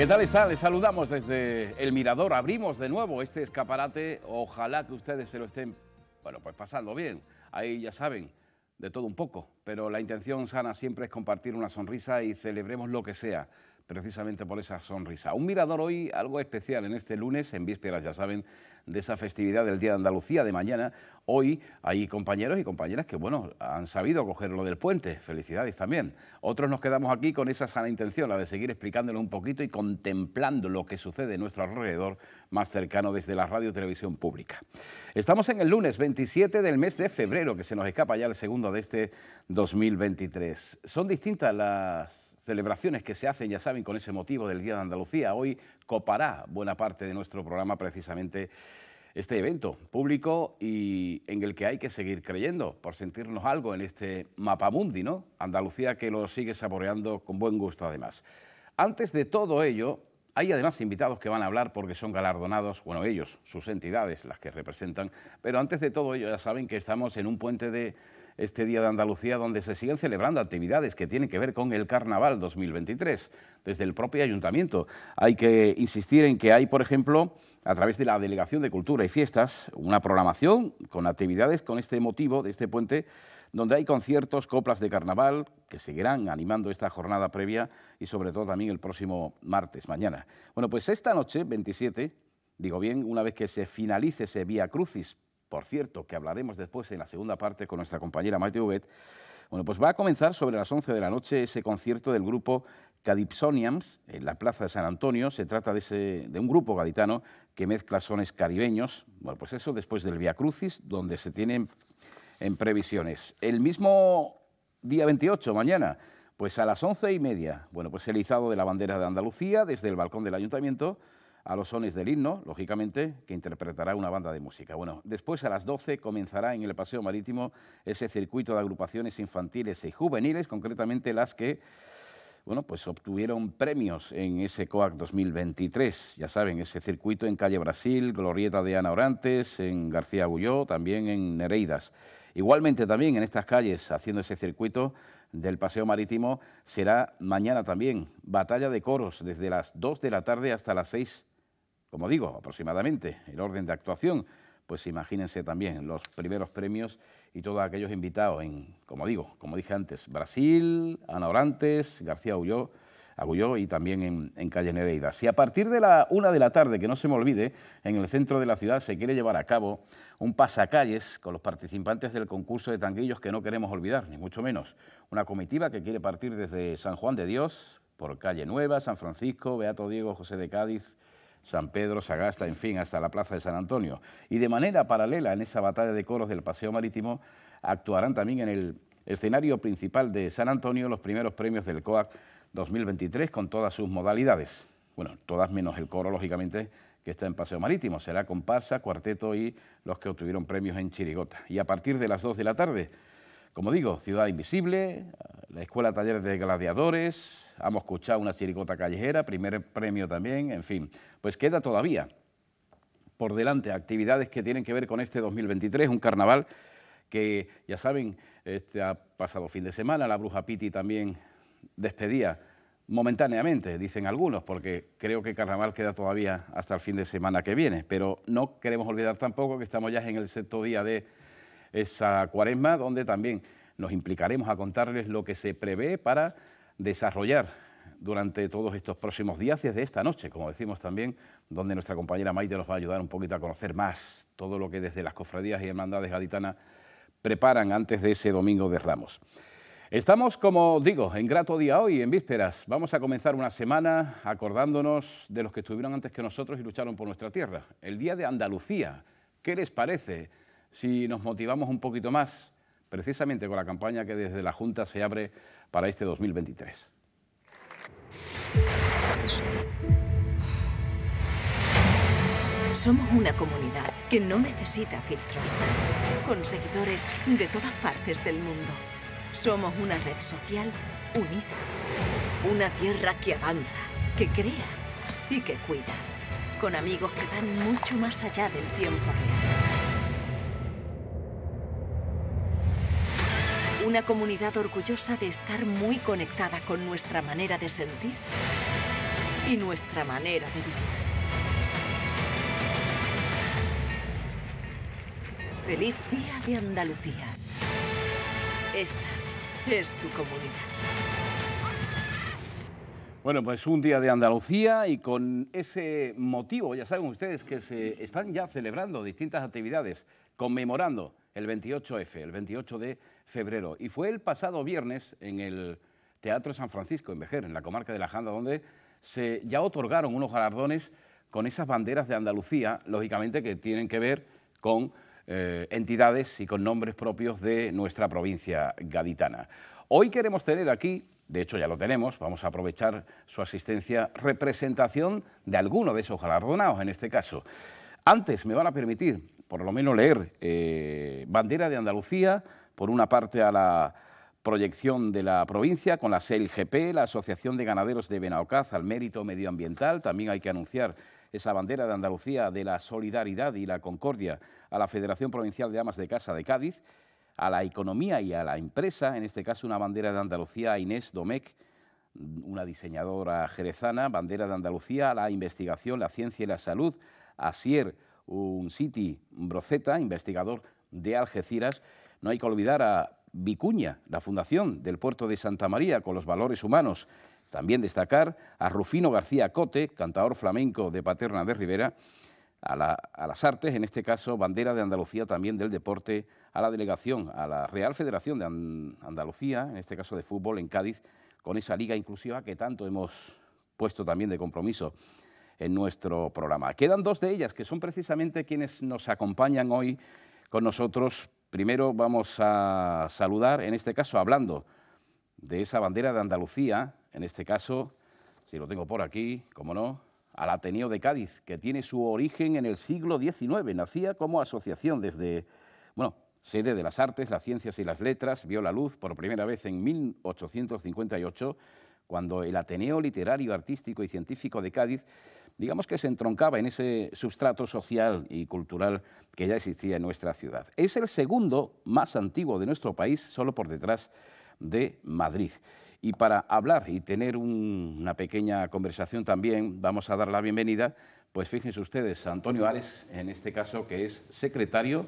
¿Qué tal está? Les saludamos desde El Mirador. Abrimos de nuevo este escaparate. Ojalá que ustedes se lo estén, bueno, pues pasando bien. Ahí ya saben, de todo un poco. Pero la intención sana siempre es compartir una sonrisa y celebremos lo que sea precisamente por esa sonrisa. Un mirador hoy algo especial en este lunes, en vísperas, ya saben, de esa festividad del Día de Andalucía de mañana. Hoy hay compañeros y compañeras que, bueno, han sabido coger lo del puente. Felicidades también. Otros nos quedamos aquí con esa sana intención, la de seguir explicándolo un poquito y contemplando lo que sucede en nuestro alrededor más cercano desde la radio y televisión pública. Estamos en el lunes 27 del mes de febrero, que se nos escapa ya el segundo de este 2023. Son distintas las celebraciones que se hacen, ya saben, con ese motivo del Día de Andalucía. Hoy copará buena parte de nuestro programa precisamente este evento público y en el que hay que seguir creyendo por sentirnos algo en este mapamundi, ¿no? Andalucía que lo sigue saboreando con buen gusto además. Antes de todo ello, hay además invitados que van a hablar porque son galardonados, bueno, ellos, sus entidades, las que representan, pero antes de todo ello ya saben que estamos en un puente de este Día de Andalucía, donde se siguen celebrando actividades que tienen que ver con el Carnaval 2023, desde el propio ayuntamiento. Hay que insistir en que hay, por ejemplo, a través de la Delegación de Cultura y Fiestas, una programación con actividades con este motivo de este puente, donde hay conciertos, coplas de carnaval, que seguirán animando esta jornada previa y sobre todo también el próximo martes, mañana. Bueno, pues esta noche, 27, digo bien, una vez que se finalice ese Vía Crucis por cierto, que hablaremos después en la segunda parte con nuestra compañera Maite Ubet, bueno, pues va a comenzar sobre las 11 de la noche ese concierto del grupo ...Cadipsonians... en la Plaza de San Antonio. Se trata de, un grupo gaditano que mezcla sones caribeños. Bueno, pues eso después del Via Crucis, donde se tienen en previsiones. El mismo día 28, mañana, pues a las once y media, bueno, pues el izado de la bandera de Andalucía desde el balcón del ayuntamiento a los sones del himno, lógicamente, que interpretará una banda de música. Bueno, después a las 12 comenzará en el Paseo Marítimo ese circuito de agrupaciones infantiles y juveniles, concretamente las que bueno, pues obtuvieron premios en ese COAC 2023. Ya saben, ese circuito en Calle Brasil, Glorieta de Ana Orantes, en García Bulló, también en Nereidas. Igualmente también en estas calles, haciendo ese circuito del Paseo Marítimo, será mañana también Batalla de Coros, desde las 2 de la tarde hasta las 6 como digo, aproximadamente el orden de actuación, pues imagínense también los primeros premios y todos aquellos invitados en, como digo, como dije antes, Brasil, Ana Orantes, García Huyó, Agulló y también en, en, Calle Nereida. Si a partir de la una de la tarde, que no se me olvide, en el centro de la ciudad se quiere llevar a cabo un pasacalles con los participantes del concurso de tanguillos que no queremos olvidar, ni mucho menos. Una comitiva que quiere partir desde San Juan de Dios, por Calle Nueva, San Francisco, Beato Diego José de Cádiz, San Pedro, Sagasta, en fin, hasta la Plaza de San Antonio. Y de manera paralela en esa batalla de coros del Paseo Marítimo actuarán también en el escenario principal de San Antonio los primeros premios del COAC 2023 con todas sus modalidades. Bueno, todas menos el coro, lógicamente, que está en Paseo Marítimo. Será comparsa, cuarteto y los que obtuvieron premios en Chirigota. Y a partir de las 2 de la tarde como digo, Ciudad Invisible, eh, la Escuela Talleres de Gladiadores, hemos escuchado una chiricota callejera, primer premio también, en fin. Pues queda todavía por delante actividades que tienen que ver con este 2023, un carnaval que, ya saben, este ha pasado fin de semana, la Bruja Piti también despedía momentáneamente, dicen algunos, porque creo que carnaval queda todavía hasta el fin de semana que viene, pero no queremos olvidar tampoco que estamos ya en el sexto día de esa cuaresma, donde también nos implicaremos a contarles lo que se prevé para desarrollar durante todos estos próximos días, desde esta noche, como decimos también, donde nuestra compañera Maite nos va a ayudar un poquito a conocer más todo lo que desde las cofradías y hermandades gaditanas preparan antes de ese domingo de Ramos. Estamos, como digo, en grato día hoy, en vísperas. Vamos a comenzar una semana acordándonos de los que estuvieron antes que nosotros y lucharon por nuestra tierra. El Día de Andalucía. ¿Qué les parece? si nos motivamos un poquito más, precisamente con la campaña que desde la Junta se abre para este 2023. Somos una comunidad que no necesita filtros, con seguidores de todas partes del mundo. Somos una red social unida, una tierra que avanza, que crea y que cuida, con amigos que van mucho más allá del tiempo real. Una comunidad orgullosa de estar muy conectada con nuestra manera de sentir y nuestra manera de vivir. Feliz Día de Andalucía. Esta es tu comunidad. Bueno, pues un día de Andalucía y con ese motivo, ya saben ustedes que se están ya celebrando distintas actividades, conmemorando el 28F, el 28 de febrero. Y fue el pasado viernes en el Teatro San Francisco, en Vejer, en la comarca de La Janda, donde se ya otorgaron unos galardones con esas banderas de Andalucía, lógicamente que tienen que ver con eh, entidades y con nombres propios de nuestra provincia gaditana. Hoy queremos tener aquí, de hecho ya lo tenemos, vamos a aprovechar su asistencia, representación de alguno de esos galardonados en este caso. Antes me van a permitir, por lo menos, leer eh, Bandera de Andalucía, por una parte a la proyección de la provincia con la SELGP, la Asociación de Ganaderos de Benaocaz al mérito medioambiental. También hay que anunciar esa bandera de Andalucía de la solidaridad y la concordia a la Federación Provincial de Amas de Casa de Cádiz, a la economía y a la empresa, en este caso una bandera de Andalucía a Inés Domecq, una diseñadora jerezana, bandera de Andalucía a la investigación, la ciencia y la salud, a Sier Unciti Broceta, investigador de Algeciras, no hay que olvidar a Vicuña, la fundación del puerto de Santa María con los valores humanos. También destacar a Rufino García Cote, cantador flamenco de Paterna de Rivera, a, las artes, en este caso bandera de Andalucía también del deporte, a la delegación, a la Real Federación de Andalucía, en este caso de fútbol en Cádiz, con esa liga inclusiva que tanto hemos puesto también de compromiso en nuestro programa. Quedan dos de ellas que son precisamente quienes nos acompañan hoy con nosotros Primero vamos a saludar, en este caso hablando de esa bandera de Andalucía, en este caso, si lo tengo por aquí, como no, al Ateneo de Cádiz, que tiene su origen en el siglo XIX. Nacía como asociación desde, bueno, sede de las artes, las ciencias y las letras, vio la luz por primera vez en 1858 cuando el Ateneo Literario, Artístico y Científico de Cádiz, digamos que se entroncaba en ese substrato social y cultural que ya existía en nuestra ciudad. Es el segundo más antiguo de nuestro país, solo por detrás de Madrid. Y para hablar y tener una pequeña conversación también, vamos a dar la bienvenida, pues fíjense ustedes, Antonio Ares, en este caso, que es secretario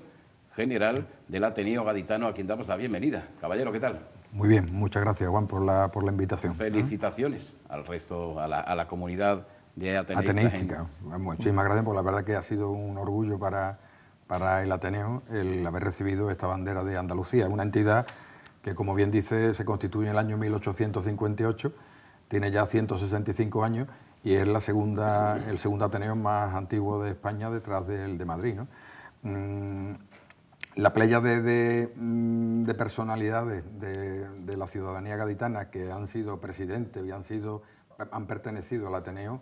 general del Ateneo Gaditano, a quien damos la bienvenida. Caballero, ¿qué tal? Muy bien, muchas gracias Juan por la, por la invitación. ¿eh? Felicitaciones al resto, a la, comunidad de ateneística. Muchísimas gracias, porque la verdad que ha sido un orgullo para, para el Ateneo el haber recibido esta bandera de Andalucía, una entidad que, como bien dice, se constituye en el año 1858, tiene ya 165 años y es la segunda, el segundo Ateneo más antiguo de España detrás del de Madrid. ¿no? Mm, la playa de, mm, personalidades de, la ciudadanía gaditana que han sido presidentes y han, sido, han pertenecido al Ateneo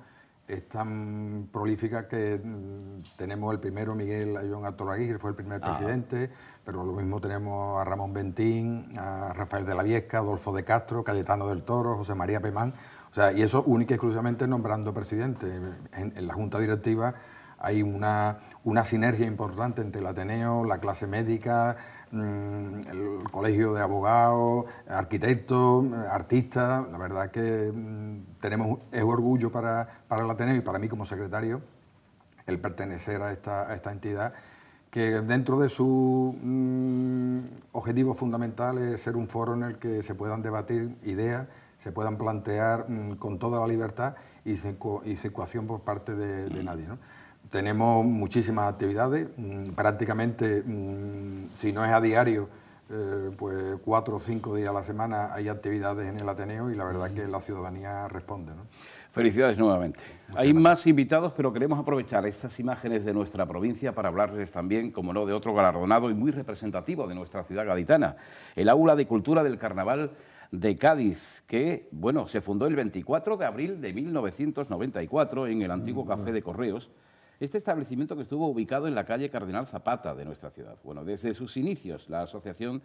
es tan prolífica que mm, tenemos el primero Miguel Ayón Aguirre, fue el primer ah. presidente, pero lo mismo tenemos a Ramón Bentín, a Rafael de la Viesca, Adolfo de Castro, Cayetano del Toro, José María Pemán. O sea, y eso única y exclusivamente nombrando presidente. en la Junta Directiva hay una, sinergia importante entre el Ateneo, la clase médica, mm, el colegio de abogados, arquitectos, artistas. La verdad que mm, tenemos, es orgullo para, para el Ateneo y para mí como secretario el pertenecer a esta, entidad que dentro de su mm, objetivo fundamental es ser un foro en el que se puedan debatir ideas, se puedan plantear con toda la libertad y sin, por parte de, de nadie. ¿no? Tenemos muchísimas actividades, mm, prácticamente, mm, si no es a diario, eh, pues cuatro o cinco días a la semana hay actividades en el Ateneo y la verdad que la ciudadanía responde. ¿no? Felicidades nuevamente. hay más invitados, pero queremos aprovechar estas imágenes de nuestra provincia para hablarles también, como no, de otro galardonado y muy representativo de nuestra ciudad gaditana, el Aula de Cultura del Carnaval de Cádiz, que bueno, se fundó el 24 de abril de 1994 en el antiguo mm. Café de Correos este establecimiento que estuvo ubicado en la calle Cardenal Zapata de nuestra ciudad. Bueno, desde sus inicios la asociación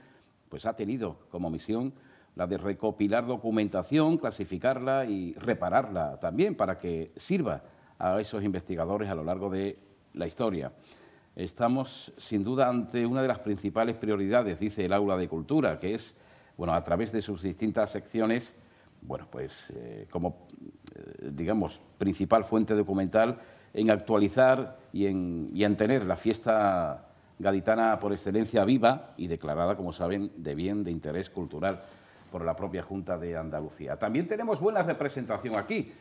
pues, ha tenido como misión la de recopilar documentación, clasificarla y repararla también para que sirva a esos investigadores a lo largo de la historia. Estamos sin duda ante una de las principales prioridades, dice el aula de cultura, que es, bueno, a través de sus distintas secciones, bueno, pues eh, como, eh, digamos, principal fuente documental, en actualizar y en, y tener la fiesta gaditana por excelencia viva y declarada, como saben, de bien de interés cultural por la propia Junta de Andalucía. También tenemos buena representación aquí.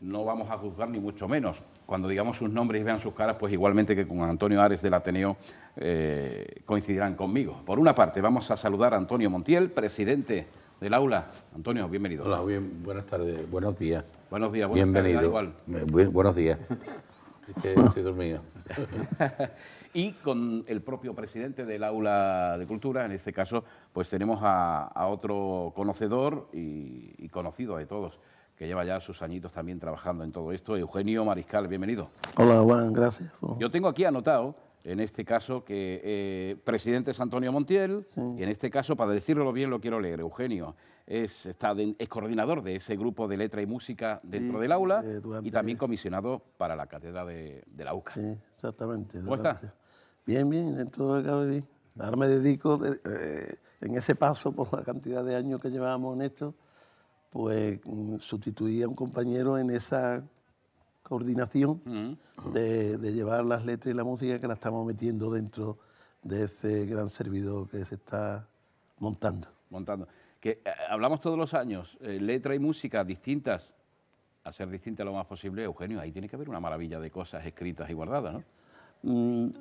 No vamos a juzgar ni mucho menos. Cuando digamos sus nombres y vean sus caras, pues igualmente que con Antonio Ares del Ateneo eh, coincidirán conmigo. Por una parte, vamos a saludar a Antonio Montiel, presidente del aula. Antonio, bienvenido. Hola, bien, buenas tardes, buenos días. Buenos días, buenas bienvenido. igual. Eh, buenos días. Estoy dormido. y con el propio presidente del aula de cultura, en este caso, pues tenemos a, otro conocedor y, y, conocido de todos, que lleva ya sus añitos también trabajando en todo esto, Eugenio Mariscal, bienvenido. Hola Juan, gracias. Yo tengo aquí anotado en este caso que eh, presidente es Antonio Montiel, y en este caso, para decirlo bien, lo quiero leer, Eugenio es, está es coordinador de ese grupo de letra y música dentro del aula eh, y también comisionado para la cátedra de, la UCA. Sí, exactamente. ¿Cómo está? Bien, bien, dentro de lo que Ahora me dedico, eh, en ese paso, por la cantidad de años que llevábamos en esto, pues mm, sustituí a un compañero en esa coordinación mm. de, llevar las letras y la música que la estamos metiendo dentro de ese gran servidor que se está montando. Montando. Que eh, hablamos todos los años, eh, letra y música distintas, a ser distintas lo más posible, Eugenio, ahí tiene que haber una maravilla de cosas escritas y guardadas, ¿no? Del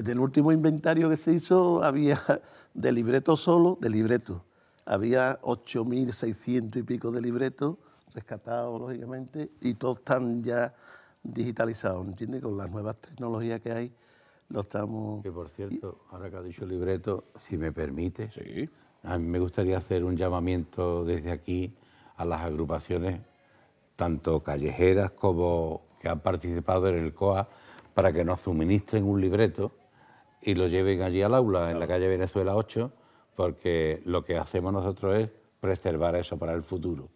mm, el último inventario que se hizo había de libreto solo, de libreto. Había 8.600 y pico de libretos rescatados, lógicamente, y todos están ya digitalizado, ¿entiendes? Con las nuevas tecnologías que hay, lo estamos... Que por cierto, ahora que ha dicho el libreto, si me permite, sí. a mí me gustaría hacer un llamamiento desde aquí a las agrupaciones, tanto callejeras como que han participado en el COA, para que nos suministren un libreto y lo lleven allí al aula, en la calle Venezuela 8, porque lo que hacemos nosotros es preservar eso para el futuro.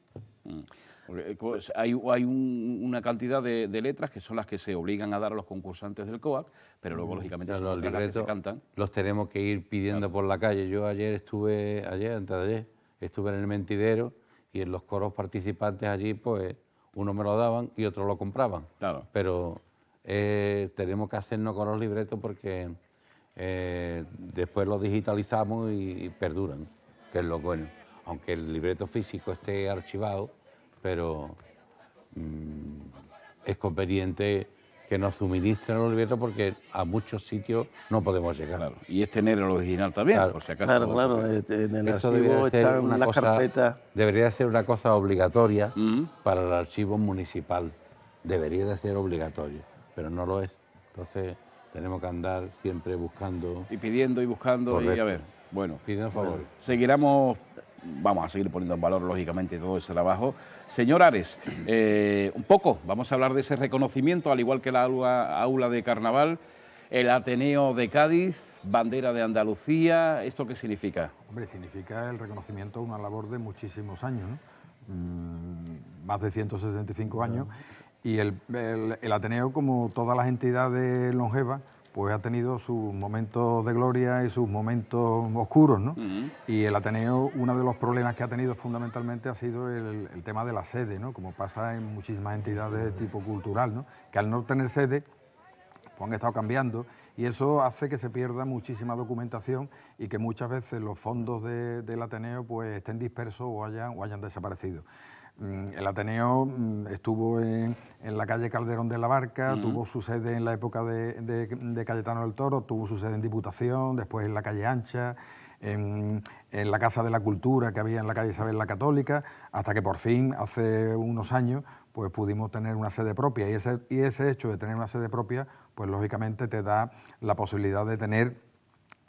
Mm. Eh, hay, una cantidad de, letras que son las que se obligan a dar a los concursantes del COAC, pero luego, lógicamente, los libretos Los tenemos que ir pidiendo por la calle. Yo ayer estuve, ayer, antes de estuve en el mentidero y en los coros participantes allí, pues, uno me lo daban y otro lo compraban. Claro. Pero eh, tenemos que hacernos con los libretos porque eh, después los digitalizamos y perduran, que es lo bueno. Aunque el libreto físico esté archivado, pero mm, es conveniente que nos suministren los libretos porque a muchos sitios no podemos llegar. Claro. Y es este tener el original también, por si acaso. Claro, claro, este, en el archivo están las carpetas. Debería ser una cosa obligatoria mm. para el archivo municipal. Debería de ser obligatorio, pero no lo es. Entonces tenemos que andar siempre buscando. Y pidiendo y buscando y a ver. Bueno, pidiendo favor. Bueno, seguiremos vamos a seguir poniendo en valor, lógicamente, todo ese trabajo. Señor Ares, eh, un poco, vamos a hablar de ese reconocimiento, al igual que la aula, de carnaval, el Ateneo de Cádiz, bandera de Andalucía, ¿esto qué significa? Hombre, significa el reconocimiento a una labor de muchísimos años, mm, más de 165 años, y el, el, el Ateneo, como todas las entidades longevas, pues ha tenido sus momentos de gloria y sus momentos oscuros, ¿no? Y el Ateneo, uno de los problemas que ha tenido fundamentalmente ha sido el, tema de la sede, ¿no? Como pasa en muchísimas entidades de tipo cultural, ¿no? Que al no tener sede, pues han estado cambiando y eso hace que se pierda muchísima documentación y que muchas veces los fondos del Ateneo pues estén dispersos o hayan, o hayan desaparecido. Mm, el Ateneo mm, estuvo en, la calle Calderón de la Barca, tuvo su sede en la época de, Cayetano del Toro, tuvo su sede en Diputación, después en la calle Ancha, en, la Casa de la Cultura que había en la calle Isabel la Católica, hasta que por fin, hace unos años, pues pudimos tener una sede propia. Y ese, hecho de tener una sede propia, pues lógicamente te da la posibilidad de tener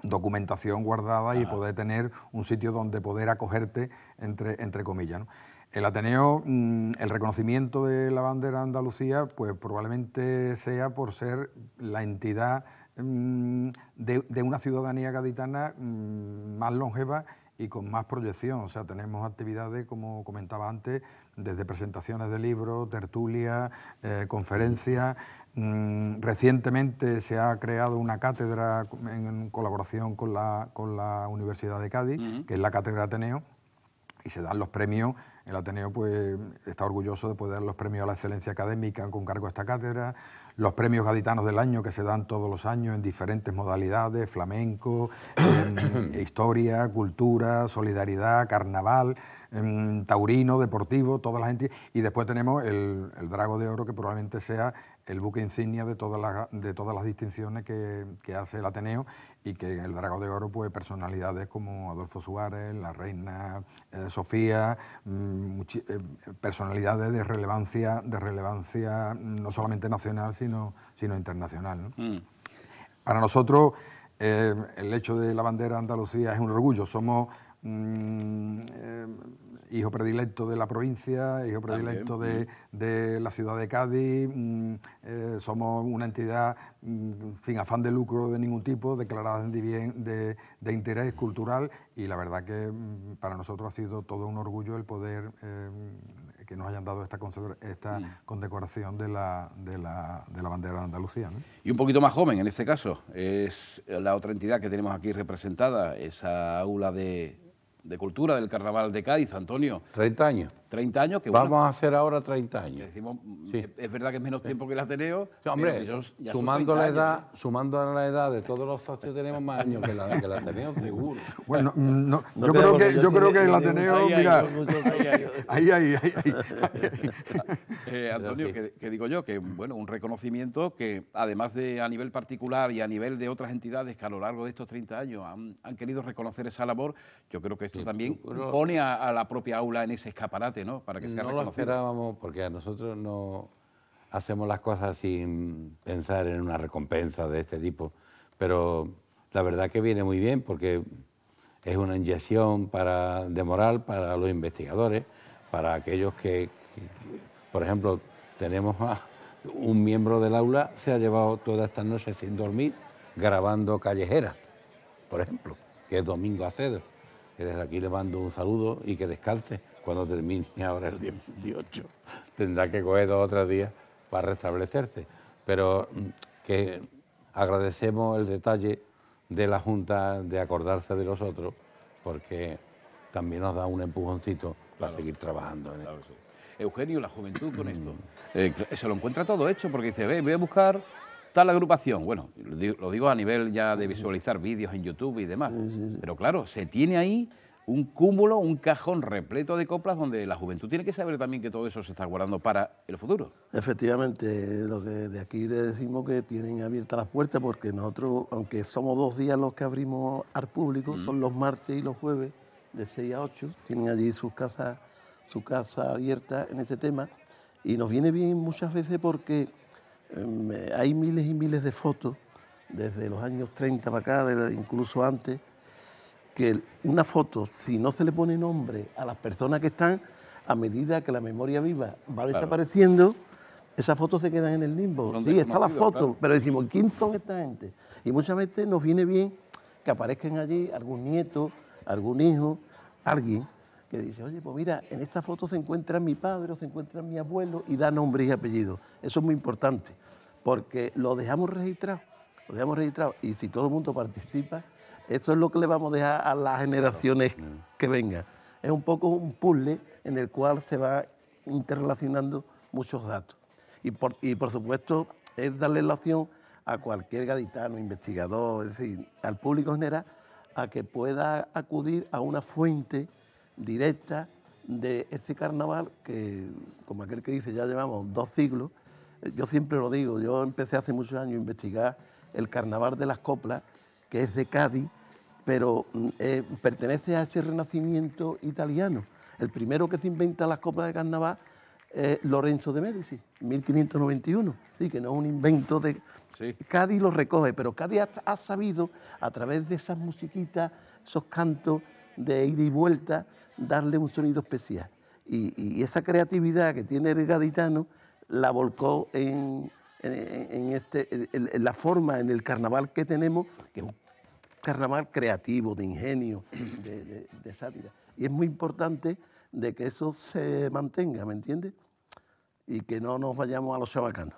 documentación guardada y poder tener un sitio donde poder acogerte, entre, entre comillas. El Ateneo, mm, el reconocimiento de la bandera Andalucía, pues probablemente sea por ser la entidad mm, de, una ciudadanía gaditana mm, más longeva y con más proyección. O sea, tenemos actividades, como comentaba antes, desde presentaciones de libros, tertulias, eh, conferencias. recientemente se ha creado una cátedra en colaboración con la, Universidad de Cádiz, que es la Cátedra Ateneo, y se dan los premios. El Ateneo pues, está orgulloso de poder dar los premios a la excelencia académica con cargo a esta cátedra, los premios gaditanos del año que se dan todos los años en diferentes modalidades, flamenco, em, historia, cultura, solidaridad, carnaval, em, taurino, deportivo, toda la gente. Y después tenemos el, el Drago de Oro, que probablemente sea el buque insignia de todas las, de todas las distinciones que, hace el Ateneo y que el Dragón de Oro, pues personalidades como Adolfo Suárez, la reina eh, Sofía, mm, eh, personalidades de relevancia, de relevancia no solamente nacional, sino, sino internacional. Mm. Para nosotros, eh, el hecho de la bandera Andalucía es un orgullo. Somos Mm, eh, hijo predilecto de la provincia, hijo predilecto mm. de, la ciudad de Cádiz, mm, eh, somos una entidad sin afán de lucro de ningún tipo, declarada de, interés cultural y la verdad que para nosotros ha sido todo un orgullo el poder eh, que nos hayan dado esta, esta condecoración de la, la, de la, bandera de Andalucía. Y un poquito más joven en este caso, es la otra entidad que tenemos aquí representada, esa aula de de Cultura del Carnaval de Cádiz, Antonio. 30 años. 30 años que... Vamos a hacer ahora 30 años. Mm, es verdad que es menos tiempo que el Ateneo. hombre, sumando, la edad, la edad de todos los socios tenemos más años que, la, el Ateneo, seguro. Bueno, mm, yo, creo que, el Ateneo, mira... Ahí, ahí, ahí. Eh, Antonio, que, digo yo, que bueno, un reconocimiento que además de a nivel particular y a nivel de otras entidades que a lo largo de estos 30 años han, querido reconocer esa labor, yo creo que esto también pone a la propia aula en ese escaparate ¿no? lo esperábamos porque a nosotros no hacemos las cosas sin pensar en una recompensa de este tipo, pero la verdad que viene muy bien porque es una inyección para, de moral para los investigadores, para aquellos que, por ejemplo, tenemos a un miembro del aula, se ha llevado toda esta noche sin dormir grabando callejera por ejemplo, que es Domingo Acedo, que desde aquí le mando un saludo y que descanse cuando termine ahora el 18... tendrá que coger dos o tres días para restablecerse. Pero mm, que agradecemos el detalle de la Junta de acordarse de los otros, porque también nos da un empujoncito para seguir trabajando en Eugenio, la juventud con mm. esto, eh, eh, se lo encuentra todo hecho, porque dice, ve, voy a buscar tal agrupación. Bueno, lo digo a nivel ya de visualizar vídeos en YouTube y demás, pero claro, se tiene ahí un cúmulo, un cajón repleto de coplas donde la juventud tiene que saber también que todo eso se está guardando para el futuro. Efectivamente, lo que de aquí le decimos que tienen abiertas las puertas porque nosotros, aunque somos dos días los que abrimos al público, son los martes y los jueves de 6 a 8, tienen allí sus casas, su casa abierta en este tema y nos viene bien muchas veces porque em, hay miles y miles de fotos desde los años 30 para acá, incluso antes, que una foto, si no se le pone nombre a las personas que están, a medida que la memoria viva va desapareciendo, esas fotos se quedan en el limbo. sí, está la foto, pero decimos, ¿quién son esta gente? Y muchas veces nos viene bien que aparezcan allí algún nieto, algún hijo, alguien que dice, oye, pues mira, en esta foto se encuentra mi padre o se encuentra mi abuelo y da nombre y apellido. Eso es muy importante, porque lo dejamos registrado, lo dejamos registrado. Y si todo el mundo participa, eso es lo que le vamos a dejar a las generaciones que vengan. Es un poco un puzzle en el cual se va interrelacionando muchos datos. Y por, y por supuesto, es darle la opción a cualquier gaditano, investigador, es decir, al público general, a que pueda acudir a una fuente directa de este carnaval que, como aquel que dice, ya llevamos dos siglos. Eh, yo siempre lo digo, yo empecé hace muchos años a investigar el carnaval de las coplas, que es de Cádiz, pero mm, eh, pertenece a ese renacimiento italiano. El primero que se inventa las coplas de carnaval es Lorenzo de Medici, 1591, sí, que no es un invento de... Cádiz lo recoge, pero Cádiz ha, sabido, a través de esas musiquitas, esos cantos de ida y vuelta, darle un sonido especial. Y, esa creatividad que tiene el gaditano la volcó en, este, la forma, en el carnaval que tenemos, que carnaval creativo, de ingenio, de, sátira. Y es muy importante de que eso se mantenga, ¿me entiendes? Y que no nos vayamos a los chabacanos.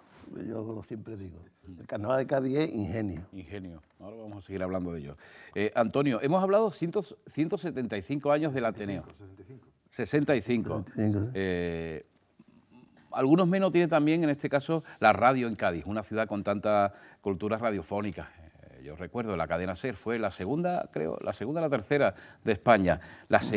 Yo lo siempre digo. El carnaval de Cádiz es ingenio. Ingenio. Ahora vamos a seguir hablando de ello. Eh, Antonio, hemos hablado 175 años del Ateneo. 65. 65. Eh, algunos menos tiene también, en este caso, la radio en Cádiz, una ciudad con tanta cultura radiofónica yo recuerdo, la cadena SER fue la segunda, creo, la segunda, o la tercera de España,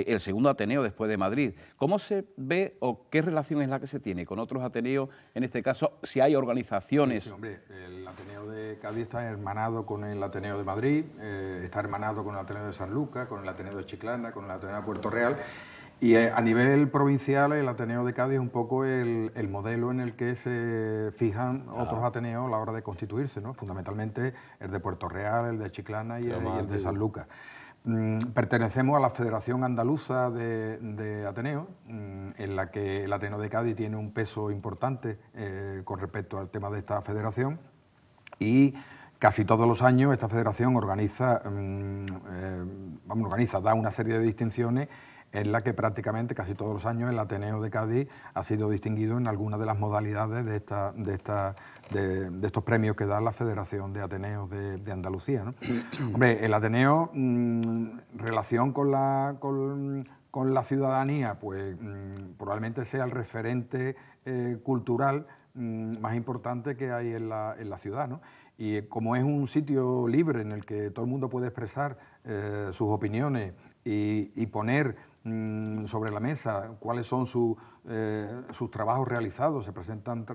el segundo Ateneo después de Madrid. ¿Cómo se ve o qué relación es la que se tiene con otros Ateneos, en este caso, si hay organizaciones? Sí, hombre, el Ateneo de Cádiz está hermanado con el Ateneo de Madrid, eh, está hermanado con el Ateneo de San Lucas, con el Ateneo de Chiclana, con el Ateneo de Puerto Real. Y eh, a nivel provincial, el Ateneo de Cádiz es un poco el, modelo en el que se fijan ah. otros Ateneos a la hora de constituirse, ¿no? fundamentalmente el de Puerto Real, el de Chiclana y, el, de San Lucas. Mm, pertenecemos a la Federación Andaluza de, de Ateneo, mm, en la que el Ateneo de Cádiz tiene un peso importante eh, con respecto al tema de esta federación y casi todos los años esta federación organiza, mm, eh, vamos, organiza, da una serie de distinciones en la que prácticamente casi todos los años el Ateneo de Cádiz ha sido distinguido en alguna de las modalidades de, esta, de, esta, de, estos premios que da la Federación de Ateneos de, Andalucía. Hombre, el Ateneo, en mm, relación con la, con, la ciudadanía, pues mm, probablemente sea el referente eh, cultural mm, más importante que hay en la, ciudad. Y eh, como es un sitio libre en el que todo el mundo puede expresar eh, sus opiniones y poner Mm, sobre la mesa, cuáles son eh, sus trabajos realizados, se presentan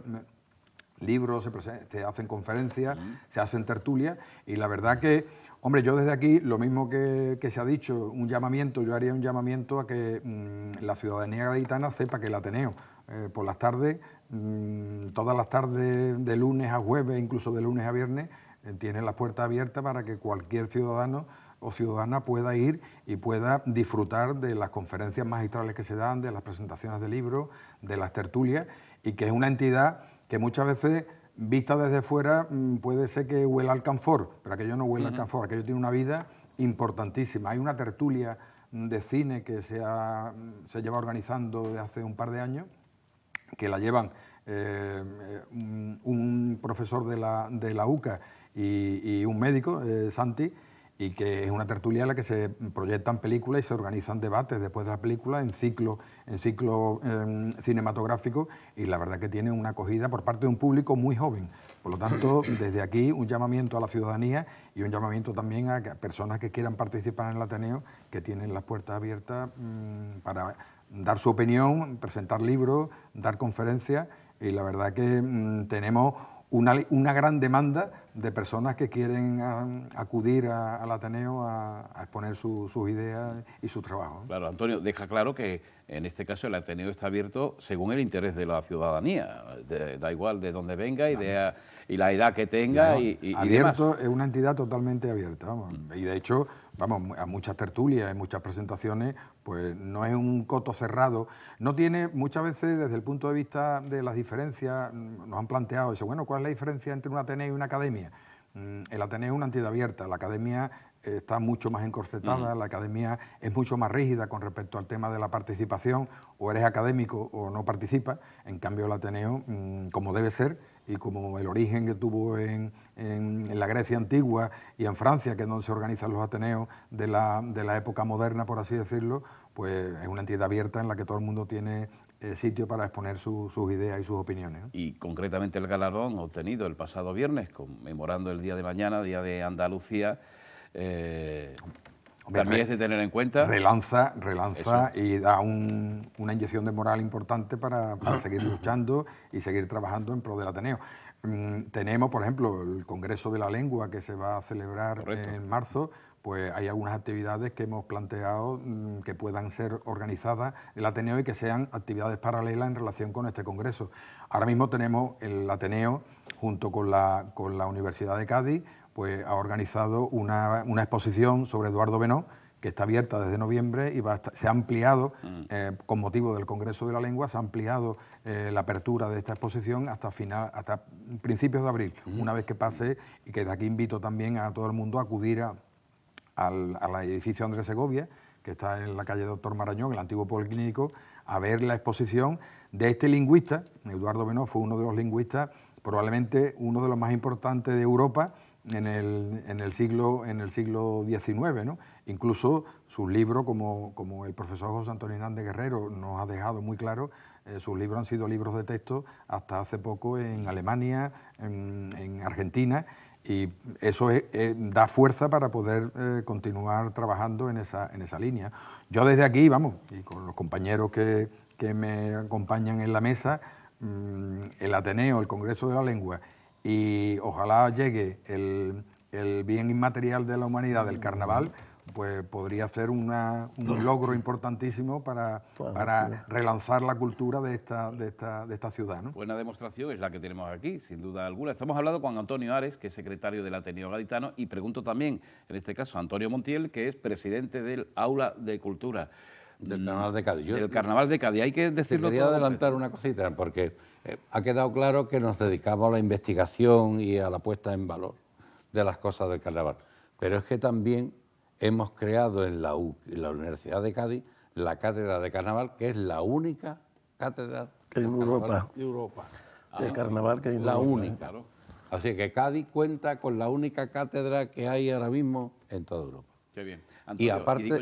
libros, se, hacen conferencias, se hacen tertulias y la verdad que, hombre, yo desde aquí, lo mismo que, se ha dicho, un llamamiento, yo haría un llamamiento a que mm, la ciudadanía gaditana sepa que el Ateneo eh, por las tardes, mm, todas las tardes de lunes a jueves, incluso de lunes a viernes, eh, tiene las puertas abiertas para que cualquier ciudadano o ciudadana pueda ir y pueda disfrutar de las conferencias magistrales que se dan, de las presentaciones de libros, de las tertulias, y que es una entidad que muchas veces, vista desde fuera, mm, puede ser que huela al canfor, pero aquello no huele al canfor, aquello tiene una vida importantísima. Hay una tertulia de cine que se, ha, se lleva organizando desde hace un par de años, que la llevan eh, un, profesor de la, de la UCA y, un médico, eh, Santi, y que es una tertulia en la que se proyectan películas y se organizan debates después de las películas en ciclo, en ciclo em, cinematográfico y la verdad que tiene una acogida por parte de un público muy joven. Por lo tanto, desde aquí un llamamiento a la ciudadanía y un llamamiento también a personas que quieran participar en el Ateneo, que tienen las puertas abiertas mm, para dar su opinión, presentar libros, dar conferencias y la verdad que mm, tenemos una, una gran demanda de personas que quieren ah, acudir al Ateneo a, exponer sus ideas y su trabajo. Claro, Antonio, deja claro que en este caso el Ateneo está abierto según el interés de la ciudadanía, da igual de dónde venga y y la edad que tenga y, Abierto es una entidad totalmente abierta, mm. Y de hecho, vamos, a muchas tertulias, en muchas presentaciones, pues no es un coto cerrado. No tiene, muchas veces, desde el punto de vista de las diferencias, nos han planteado, eso bueno, ¿cuál es la diferencia entre un Ateneo y una academia? Mm, el Ateneo es una entidad abierta, la academia está mucho más encorsetada, mm. la academia es mucho más rígida con respecto al tema de la participación, o eres académico o no participas, en cambio el Ateneo, como debe ser, y como el origen que tuvo en, en, la Grecia antigua y en Francia, que es donde se organizan los Ateneos de la, de la época moderna, por así decirlo, pues es una entidad abierta en la que todo el mundo tiene eh, sitio para exponer sus ideas y sus opiniones. Y concretamente el galardón obtenido el pasado viernes, conmemorando el día de mañana, Día de Andalucía, eh, también es de tener en cuenta. Relanza, relanza y da una inyección de moral importante para, seguir luchando y seguir trabajando en pro del Ateneo. Mm, tenemos, por ejemplo, el Congreso de la Lengua que se va a celebrar en marzo pues hay algunas actividades que hemos planteado mm, que puedan ser organizadas el Ateneo y que sean actividades paralelas en relación con este Congreso. Ahora mismo tenemos el Ateneo junto con la Universidad de Cádiz pues ha organizado una, exposición sobre Eduardo Benó, que está abierta desde noviembre y se ha ampliado, mm. eh, con motivo del Congreso de la Lengua, se ha ampliado eh, la apertura de esta exposición hasta, final, hasta principios de abril, mm. una vez que pase, y que de aquí invito también a todo el mundo a acudir a, al, edificio Andrés Segovia, que está en la calle Doctor Marañón, el antiguo policlínico, a ver la exposición de este lingüista, Eduardo Benó fue uno de los lingüistas, probablemente uno de los más importantes de Europa, en el, en el, siglo, en el siglo XIX. ¿no? Incluso sus libros, como, el profesor José Antonio Hernández Guerrero nos ha dejado muy claro, eh, sus libros han sido libros de texto hasta hace poco en Alemania, en, Argentina, y eso eh, da fuerza para poder eh, continuar trabajando en esa, en esa línea. Yo desde aquí, vamos, y con los compañeros que, que me acompañan en la mesa, mm, el Ateneo, el Congreso de la Lengua, y ojalá llegue el, el bien inmaterial de la humanidad del carnaval, pues podría ser un logro importantísimo para, para relanzar la cultura de esta, de esta, de esta ciudad. Buena demostración es la que tenemos aquí, sin duda alguna. Estamos hablando con Antonio Ares, que es secretario del Ateneo Gaditano, y pregunto también, en este caso, a Antonio Montiel, que es presidente del Aula de Cultura. Del carnaval de Cádiz. carnaval de Cádiz, hay que decirlo. Te quería adelantar una cosita, porque eh, ha quedado claro que nos dedicamos a la investigación y a la puesta en valor de las cosas del carnaval. Pero es que también hemos creado en la, Universidad de Cádiz la cátedra de carnaval, que es la única cátedra en Europa. de Europa. Ah, carnaval que hay en La única. ¿no? Así que Cádiz cuenta con la única cátedra que hay ahora mismo en toda Europa. Qué bien y aparte, de todo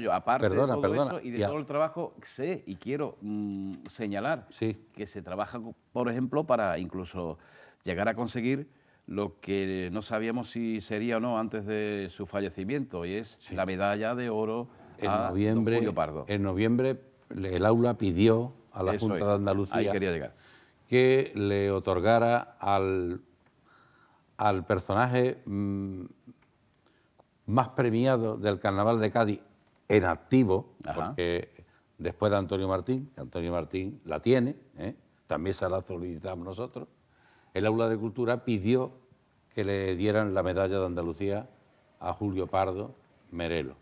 y de todo el trabajo, sé y quiero mm, señalar que se trabaja, por ejemplo, para incluso llegar a conseguir lo que no sabíamos si sería o no antes de su fallecimiento, y es la medalla de oro a noviembre, Pardo. En noviembre el aula pidió a la Junta de Andalucía que le otorgara al, al personaje mm, más premiado del Carnaval de Cádiz en activo, porque después de Antonio Martín, Antonio Martín la tiene, ¿eh? también se la solicitamos nosotros, el aula de cultura pidió que le dieran la medalla de Andalucía a Julio Pardo Merelo.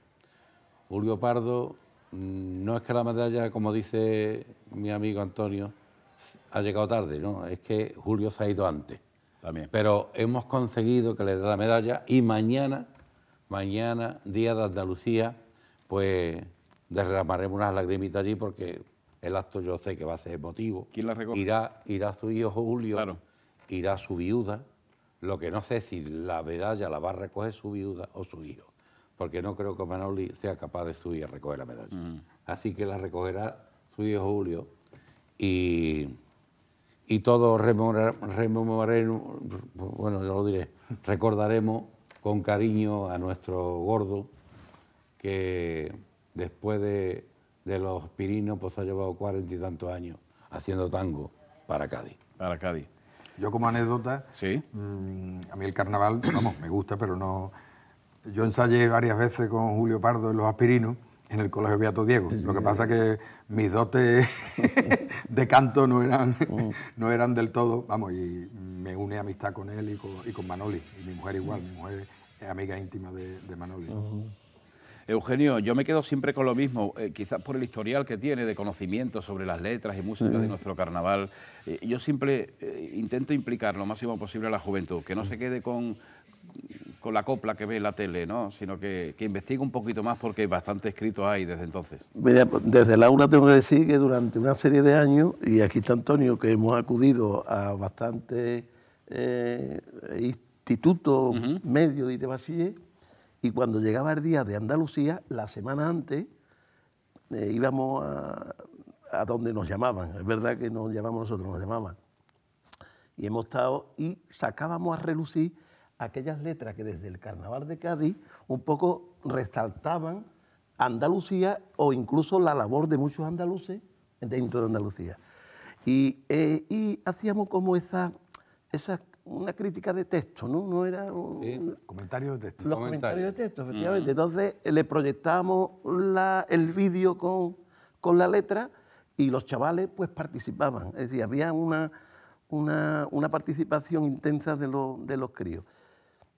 Julio Pardo mm, no es que la medalla, como dice mi amigo Antonio, ha llegado tarde, no, es que Julio se ha ido antes. También. Pero hemos conseguido que le dé la medalla y mañana mañana, Día de Andalucía, pues derramaremos unas lagrimitas allí porque el acto yo sé que va a ser emotivo. ¿Quién la recogerá? Irá, su hijo Julio, irá su viuda, lo que no sé si la medalla la va a recoger su viuda o su hijo, porque no creo que Manoli sea capaz de subir a recoger la medalla. Mm. Así que la recogerá su hijo Julio y, y todos rememoraremos, bueno, yo lo diré, recordaremos con cariño a nuestro gordo, que después de, los aspirinos pues ha llevado cuarenta y tantos años haciendo tango para Cádiz. Para Cádiz. Yo como anécdota, ¿Sí? Mm, a mí el carnaval, vamos, me gusta, pero no... Yo ensayé varias veces con Julio Pardo en los Aspirinos, en el Colegio Beato Diego. Lo que pasa que mis dotes de canto no eran, oh. no eran del todo, vamos, y me une amistad con él y con, Manoli, y mi mujer igual, mm. mi mujer es amiga íntima de, Manoli. Eugenio, yo me quedo siempre con lo mismo, eh, quizás por el historial que tiene de conocimiento sobre las letras y música de nuestro carnaval. Eh, yo siempre eh, intento implicar lo máximo posible a la juventud, que no se quede con con la copla que ve la tele, ¿no? sino que, que investigue un poquito más porque bastante escrito hay desde entonces. Mira, pues, desde la UNA tengo que decir que durante una serie de años, y aquí está Antonio, que hemos acudido a bastantes eh, institutos, medios de y cuando llegaba el día de Andalucía, la semana antes, eh, íbamos a, a donde nos llamaban, es verdad que nos llamamos nosotros, nos llamaban. Y hemos estado y sacábamos a relucir aquellas letras que desde el Carnaval de Cádiz un poco resaltaban Andalucía o incluso la labor de muchos andaluces dentro de Andalucía. Y, eh, hacíamos como esa, una crítica de texto, ¿no? No era de texto. Los comentarios, de texto, efectivamente. Entonces eh, le proyectábamos el vídeo con, la letra y los chavales pues participaban. Es decir, había una, una, participación intensa de los críos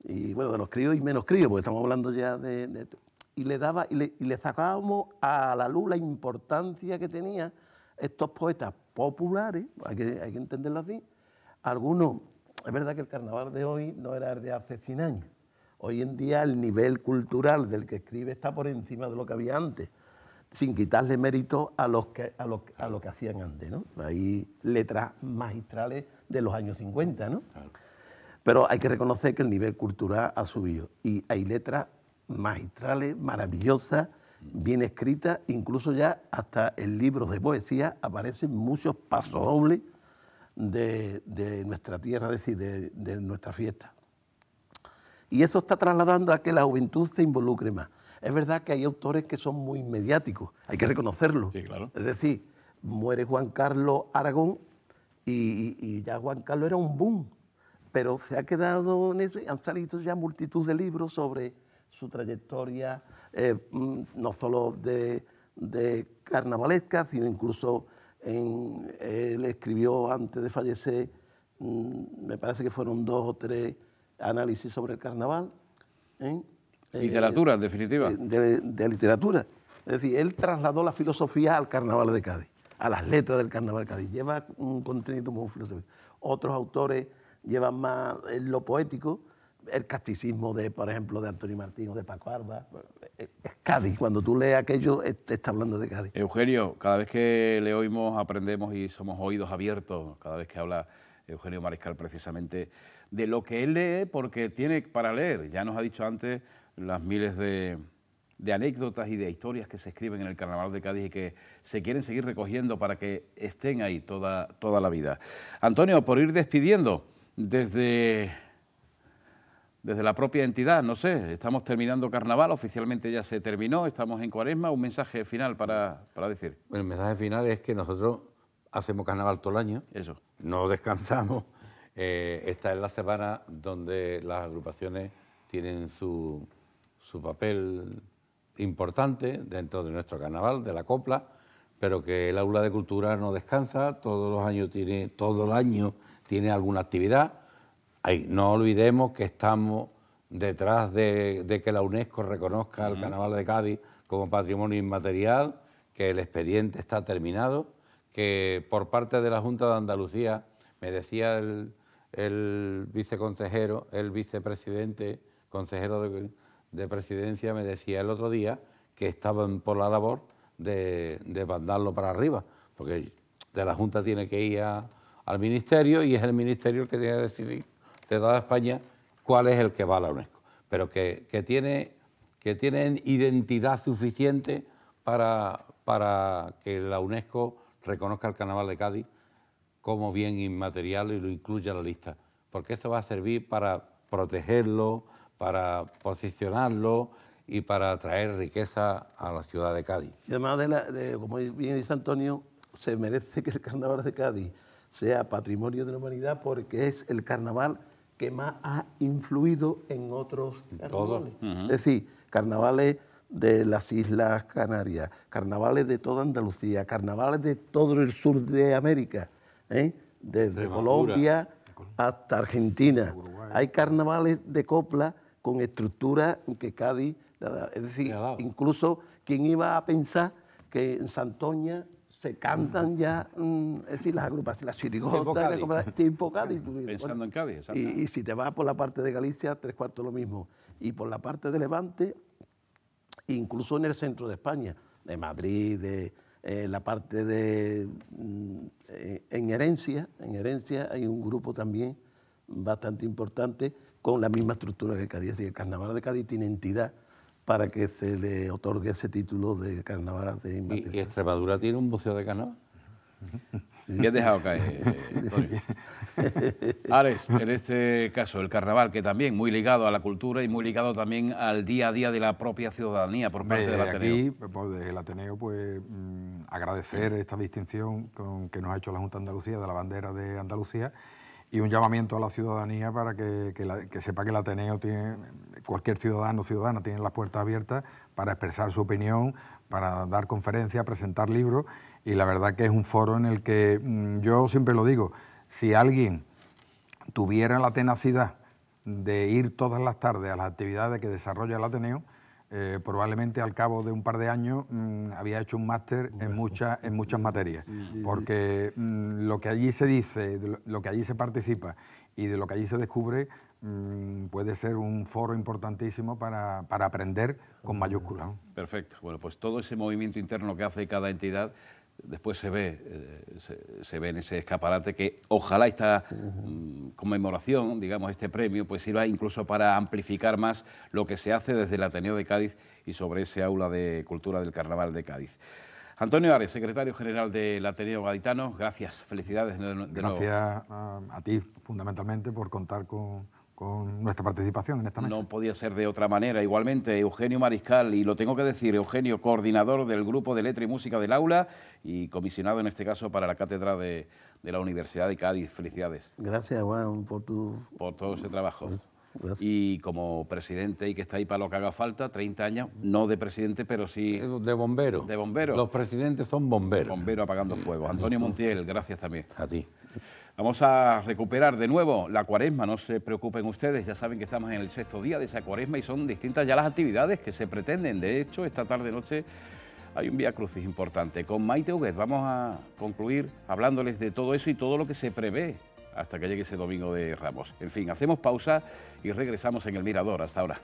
y bueno, de los críos y menos críos, porque estamos hablando ya de, y le daba y le, sacábamos a la luz la importancia que tenían estos poetas populares, hay que, hay que entenderlo así, algunos, es verdad que el carnaval de hoy no era el de hace 100 años, hoy en día el nivel cultural del que escribe está por encima de lo que había antes, sin quitarle mérito a los que, a lo que hacían antes, ¿no? Hay letras magistrales de los años 50, ¿no? Pero hay que reconocer que el nivel cultural ha subido y hay letras magistrales, maravillosas, bien escritas, incluso ya hasta en libros de poesía aparecen muchos pasodobles de, nuestra tierra, es decir, de, nuestra fiesta. Y eso está trasladando a que la juventud se involucre más. Es verdad que hay autores que son muy mediáticos, hay que reconocerlo. Sí, claro. Es decir, muere Juan Carlos Aragón y, ya Juan Carlos era un boom pero se ha quedado en eso y han salido ya multitud de libros sobre su trayectoria, eh, mm, no solo de, carnavalesca, sino incluso él escribió antes de fallecer, mm, me parece que fueron dos o tres análisis sobre el carnaval. ¿eh? Eh, literatura, en definitiva. De, de, literatura. Es decir, él trasladó la filosofía al carnaval de Cádiz, a las letras del carnaval de Cádiz. Lleva un contenido muy filosófico. Otros autores llevan más eh, lo poético, el casticismo de, por ejemplo, de Antonio Martín o de Paco Arba. Es eh, eh, Cádiz, cuando tú lees aquello, te está hablando de Cádiz. Eugenio, cada vez que le oímos, aprendemos y somos oídos abiertos, cada vez que habla Eugenio Mariscal precisamente de lo que él lee, porque tiene para leer, ya nos ha dicho antes las miles de, de anécdotas y de historias que se escriben en el Carnaval de Cádiz y que se quieren seguir recogiendo para que estén ahí toda, toda la vida. Antonio, por ir despidiendo, desde, desde la propia entidad, no sé, estamos terminando carnaval, oficialmente ya se terminó, estamos en cuaresma, un mensaje final para, para decir. Bueno, el mensaje final es que nosotros hacemos carnaval todo el año, eso, no descansamos, eh, esta es la semana donde las agrupaciones tienen su, su papel importante dentro de nuestro carnaval, de la copla, pero que el aula de cultura no descansa, todos los años tiene, todo el año tiene alguna actividad. no olvidemos que estamos detrás de, que la UNESCO reconozca el Carnaval de Cádiz como patrimonio inmaterial, que el expediente está terminado, que por parte de la Junta de Andalucía, me decía el, viceconsejero, el vicepresidente, consejero de, presidencia, me decía el otro día que estaban por la labor de, de mandarlo para arriba, porque de la Junta tiene que ir a, al ministerio y es el ministerio el que tiene que decidir de toda España cuál es el que va a la UNESCO. Pero que, tiene, que tienen identidad suficiente para, para que la UNESCO reconozca el carnaval de Cádiz como bien inmaterial y lo incluya en la lista. Porque esto va a servir para protegerlo, para posicionarlo y para traer riqueza a la ciudad de Cádiz. Y además, de, la, de como bien dice Antonio, se merece que el carnaval de Cádiz sea patrimonio de la humanidad porque es el carnaval que más ha influido en otros Es decir, carnavales de las Islas Canarias, carnavales de toda Andalucía, carnavales de todo el sur de América, ¿eh? desde Colombia hasta Argentina. Hay carnavales de copla con estructura que Cádiz, es decir, incluso quien iba a pensar que en Santoña se cantan ya, mm, es decir, las agrupaciones, las chirigotas, tiempo. la, pensando en Cádiz. Y, y, si te vas por la parte de Galicia, tres cuartos lo mismo. Y por la parte de Levante, incluso en el centro de España, de Madrid, de eh, la parte de... Mm, eh, en Herencia, en Herencia hay un grupo también bastante importante con la misma estructura que Cádiz. Y el Carnaval de Cádiz tiene entidad para que se le otorgue ese título de carnaval de ¿Y, Extremadura tiene un buceo de carnaval? ¿Qué has dejado caer, eh, en este caso, el carnaval, que también muy ligado a la cultura y muy ligado también al día a día de la propia ciudadanía por parte del Ateneo. Aquí, pues, desde el Ateneo, pues mm, agradecer esta distinción que nos ha hecho la Junta de Andalucía de la bandera de Andalucía y un llamamiento a la ciudadanía para que, sepa que el Ateneo tiene, cualquier ciudadano o ciudadana tiene las puertas abiertas para expresar su opinión, para dar conferencias, presentar libros y la verdad que es un foro en el que mm, yo siempre lo digo, si alguien tuviera la tenacidad de ir todas las tardes a las actividades que desarrolla el Ateneo, eh, probablemente al cabo de un par de años mm, había hecho un máster en, muchas en muchas materias, porque mm, lo que allí se dice, lo, que allí se participa y de lo que allí se descubre mm, puede ser un foro importantísimo para, para aprender con mayúsculas. Perfecto, bueno, pues todo ese movimiento interno que hace cada entidad después se ve, eh, se, ve en ese escaparate que ojalá esta mm, conmemoración, digamos, este premio, pues sirva incluso para amplificar más lo que se hace desde el Ateneo de Cádiz y sobre ese aula de cultura del Carnaval de Cádiz. Antonio Ares, secretario general del Ateneo Gaditano, gracias, felicidades. De, gracias eh, a ti fundamentalmente por contar con con nuestra participación en esta mesa. No podía ser de otra manera. Igualmente, Eugenio Mariscal, y lo tengo que decir, Eugenio, coordinador del Grupo de Letra y Música del Aula y comisionado en este caso para la Cátedra de, de la Universidad de Cádiz. Felicidades. Gracias, Juan, por tu... Por todo ese trabajo. Y como presidente, y que está ahí para lo que haga falta, 30 años, no de presidente, pero sí... Eh, de bombero. De bombero. Los presidentes son bomberos. Bombero apagando fuego. Antonio Montiel, gracias también. A ti. Vamos a recuperar de nuevo la cuaresma, no se preocupen ustedes, ya saben que estamos en el sexto día de esa cuaresma y son distintas ya las actividades que se pretenden. De hecho, esta tarde-noche hay un vía crucis importante. Con Maite Huguet vamos a concluir hablándoles de todo eso y todo lo que se prevé hasta que llegue ese domingo de Ramos. En fin, hacemos pausa y regresamos en el Mirador. Hasta ahora.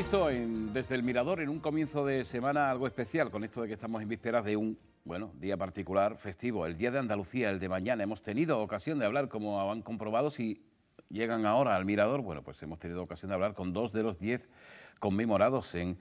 ...hemos en, desde el Mirador, en un comienzo de semana algo especial, con esto de que estamos en vísperas de un bueno, día particular festivo, el Día de Andalucía, el de mañana. Hemos tenido ocasión de hablar, como han comprobado, si llegan ahora al Mirador, bueno, pues hemos tenido ocasión de hablar con dos de los diez conmemorados en,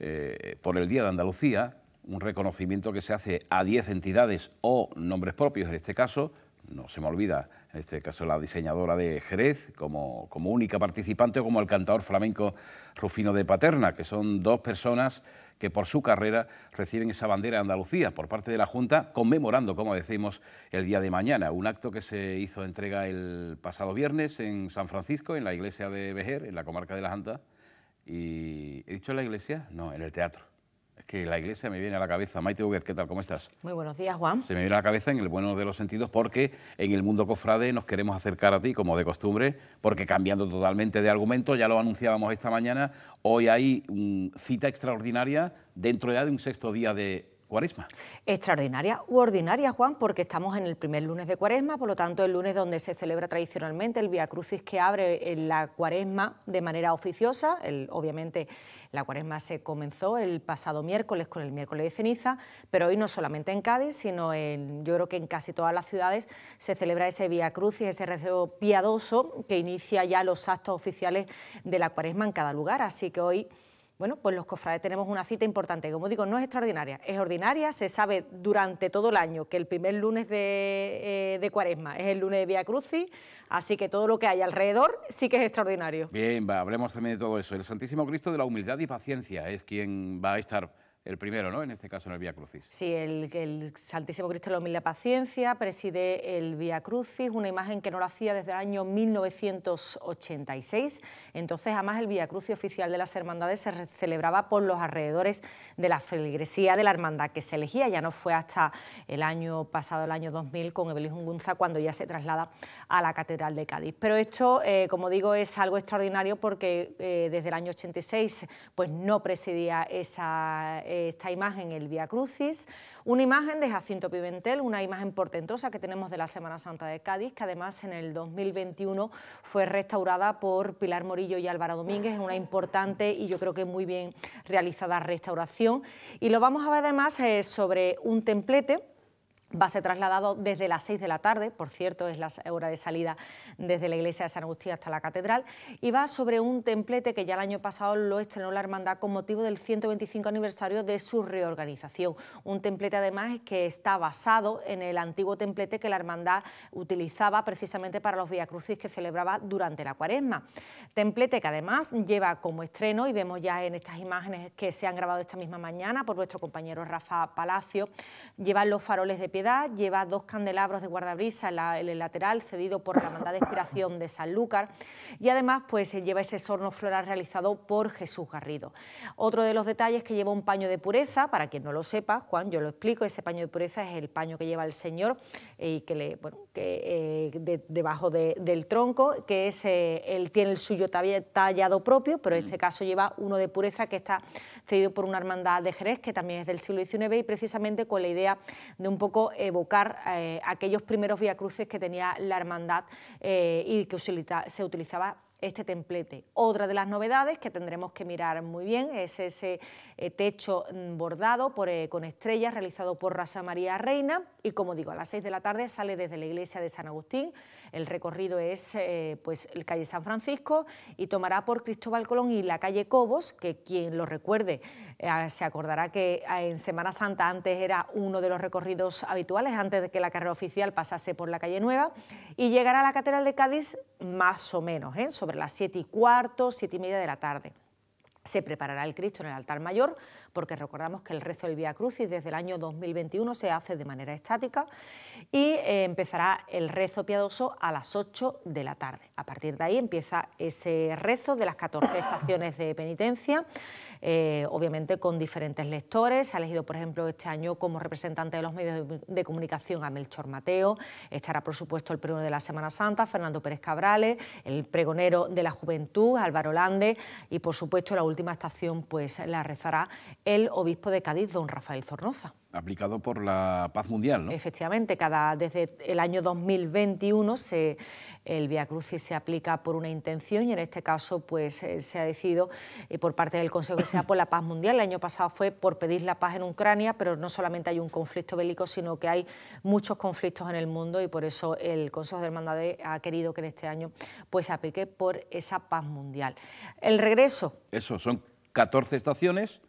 eh, por el Día de Andalucía, un reconocimiento que se hace a diez entidades o nombres propios en este caso, no se me olvida, en este caso la diseñadora de Jerez, como, como única participante, o como el cantador flamenco Rufino de Paterna, que son dos personas que por su carrera reciben esa bandera de Andalucía por parte de la Junta, conmemorando, como decimos, el día de mañana, un acto que se hizo entrega el pasado viernes en San Francisco, en la iglesia de Bejer, en la comarca de la Janta. Y, ¿He dicho en la iglesia? No, en el teatro es que la iglesia me viene a la cabeza. Maite Huguet, ¿qué tal? ¿Cómo estás? Muy buenos días, Juan. Se me viene a la cabeza en el bueno de los sentidos porque en el mundo cofrade nos queremos acercar a ti, como de costumbre, porque cambiando totalmente de argumento, ya lo anunciábamos esta mañana, hoy hay una mm, cita extraordinaria dentro ya de un sexto día de Cuaresma. Extraordinaria u ordinaria, Juan, porque estamos en el primer lunes de Cuaresma, por lo tanto el lunes donde se celebra tradicionalmente el Via Crucis que abre eh, la Cuaresma de manera oficiosa. obviamente la Cuaresma se comenzó el pasado miércoles con el miércoles de ceniza, pero hoy no solamente en Cádiz, sino en, yo creo que en casi todas las ciudades se celebra ese Via Crucis, ese rezo piadoso que inicia ya los actos oficiales de la Cuaresma en cada lugar. Así que hoy bueno, pues los cofrades tenemos una cita importante, como digo, no es extraordinaria, es ordinaria, se sabe durante todo el año que el primer lunes eh, de, cuaresma es el lunes de Vía Crucis, así que todo lo que hay alrededor sí que es extraordinario. Bien, hablemos también de todo eso. El Santísimo Cristo de la Humildad y Paciencia es quien va a estar el primero, ¿no? En este caso, en el Vía Crucis. Sí, el, Santísimo Cristo de la Humilde Paciencia preside el Vía Crucis, una imagen que no lo hacía desde el año 1986. Entonces, además, el Vía Crucis oficial de las Hermandades se celebraba por los alrededores de la feligresía de la hermandad que se elegía. Ya no fue hasta el año pasado, el año 2000, con Evelyn Gunza, cuando ya se traslada a la Catedral de Cádiz. Pero esto, eh, como digo, es algo extraordinario porque eh, desde el año 86 pues, no presidía esta imagen el Via Crucis, una imagen de Jacinto Pimentel, una imagen portentosa que tenemos de la Semana Santa de Cádiz, que además en el 2021 fue restaurada por Pilar Morillo y Álvaro Domínguez una importante y yo creo que muy bien realizada restauración. Y lo vamos a ver además eh, sobre un templete Va a ser trasladado desde las 6 de la tarde, por cierto, es la hora de salida desde la iglesia de San Agustín hasta la catedral, y va sobre un templete que ya el año pasado lo estrenó la hermandad con motivo del 125 aniversario de su reorganización. Un templete además que está basado en el antiguo templete que la hermandad utilizaba precisamente para los viacrucis que celebraba durante la cuaresma. Templete que además lleva como estreno, y vemos ya en estas imágenes que se han grabado esta misma mañana por nuestro compañero Rafa Palacio, llevan los faroles de pie lleva dos candelabros de guardabrisa en el lateral, cedido por la Hermandad de Inspiración de Sanlúcar, y además pues eh, lleva ese sorno floral realizado por Jesús Garrido. Otro de los detalles que lleva un paño de pureza, para quien no lo sepa, Juan, yo lo explico, ese paño de pureza es el paño que lleva el Señor y que le, bueno, que, eh, debajo del tronco, que es, eh, él tiene el suyo tallado propio, pero en este caso lleva uno de pureza que está cedido por una hermandad de Jerez, que también es del siglo XIX y precisamente con la idea de un poco evocar eh, aquellos primeros viacruces que tenía la hermandad y que se utilizaba este templete. Otra de las novedades que tendremos que mirar muy bien es ese eh, techo mm, bordado eh, con estrellas realizado por Rasa María Reina y como digo, a las 6 de la tarde sale desde la iglesia de San Agustín el recorrido es eh, pues el calle San Francisco y tomará por Cristóbal Colón y la calle Cobos, que quien lo recuerde eh, se acordará que eh, en Semana Santa antes era uno de los recorridos habituales, antes de que la carrera oficial pasase por la calle Nueva, y llegará a la Catedral de Cádiz más o menos, sobre las siete y cuarto, siete y media de la tarde. Se preparará el Cristo en el altar mayor, porque recordamos que el rezo del Vía Crucis desde el año 2021 se hace de manera estática y eh, empezará el rezo piadoso a las 8 de la tarde. A partir de ahí empieza ese rezo de las 14 estaciones de penitencia. Eh, obviamente con diferentes lectores. Se ha elegido, por ejemplo, este año como representante de los medios de, comunicación a Melchor Mateo. Estará, por supuesto, el pregonero de la Semana Santa, Fernando Pérez Cabrales, el pregonero de la Juventud, Álvaro Lande, y, por supuesto, la última estación pues la rezará el obispo de Cádiz, don Rafael Zornoza aplicado por la paz mundial, ¿no? Efectivamente, cada, desde el año 2021 se, el Via Crucis se aplica por una intención y en este caso pues, eh, se ha decidido eh, por parte del Consejo que sea por la paz mundial. El año pasado fue por pedir la paz en Ucrania, pero no solamente hay un conflicto bélico, sino que hay muchos conflictos en el mundo y por eso el Consejo de Hermandad ha querido que en este año pues, se aplique por esa paz mundial. El regreso. Eso, son 14 estaciones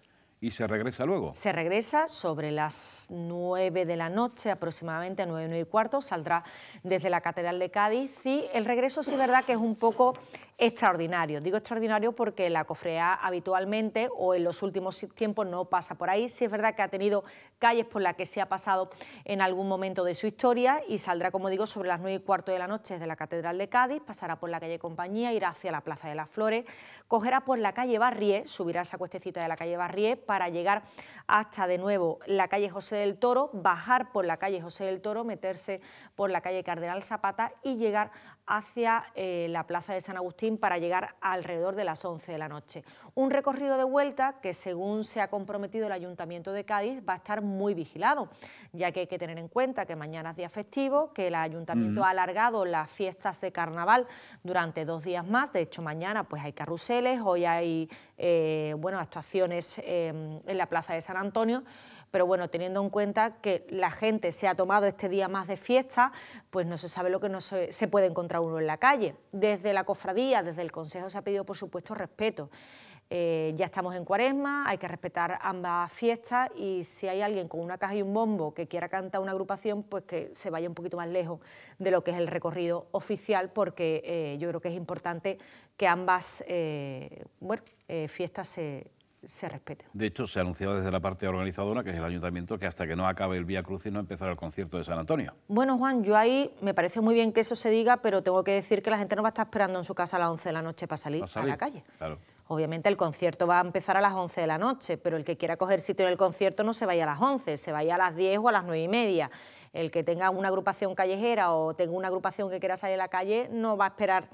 y se regresa luego. Se regresa sobre las 9 de la noche, aproximadamente a 9, y cuarto, saldrá desde la Catedral de Cádiz y el regreso sí verdad que es un poco extraordinario. Digo extraordinario porque la cofrea habitualmente o en los últimos tiempos no pasa por ahí. ...si es verdad que ha tenido calles por las que se ha pasado en algún momento de su historia y saldrá, como digo, sobre las nueve y cuarto de la noche de la Catedral de Cádiz, pasará por la calle Compañía, irá hacia la Plaza de las Flores, cogerá por la calle Barrié, subirá esa cuestecita de la calle Barrié para llegar hasta de nuevo la calle José del Toro, bajar por la calle José del Toro, meterse por la calle Cardenal Zapata y llegar hacia eh, la plaza de San Agustín para llegar alrededor de las 11 de la noche. Un recorrido de vuelta que, según se ha comprometido el Ayuntamiento de Cádiz, va a estar muy vigilado, ya que hay que tener en cuenta que mañana es día festivo, que el Ayuntamiento ha alargado las fiestas de carnaval durante dos días más. De hecho, mañana pues hay carruseles, hoy hay eh, bueno, actuaciones em, en la plaza de San Antonio pero bueno, teniendo en cuenta que la gente se ha tomado este día más de fiesta, pues no se sabe lo que no se, puede encontrar uno en la calle. Desde la cofradía, desde el Consejo se ha pedido, por supuesto, respeto. Eh, ya estamos en cuaresma, hay que respetar ambas fiestas y si hay alguien con una caja y un bombo que quiera cantar una agrupación, pues que se vaya un poquito más lejos de lo que es el recorrido oficial, porque eh, yo creo que es importante que ambas eh, fiestas se, se respete. De hecho, se anunciaba desde la parte organizadora, que es el ayuntamiento, que hasta que no acabe el Vía Crucis no empezará el concierto de San Antonio. Bueno, Juan, yo ahí me parece muy bien que eso se diga, pero tengo que decir que la gente no va a estar esperando en su casa a las 11 de la noche para salir, a la calle. Obviamente el concierto va a empezar a las 11 de la noche, pero el que quiera coger sitio en el concierto no se vaya a las 11, se vaya a las 10 o a las 9 y media. El que tenga una agrupación callejera o tenga una agrupación que quiera salir a la calle no va a esperar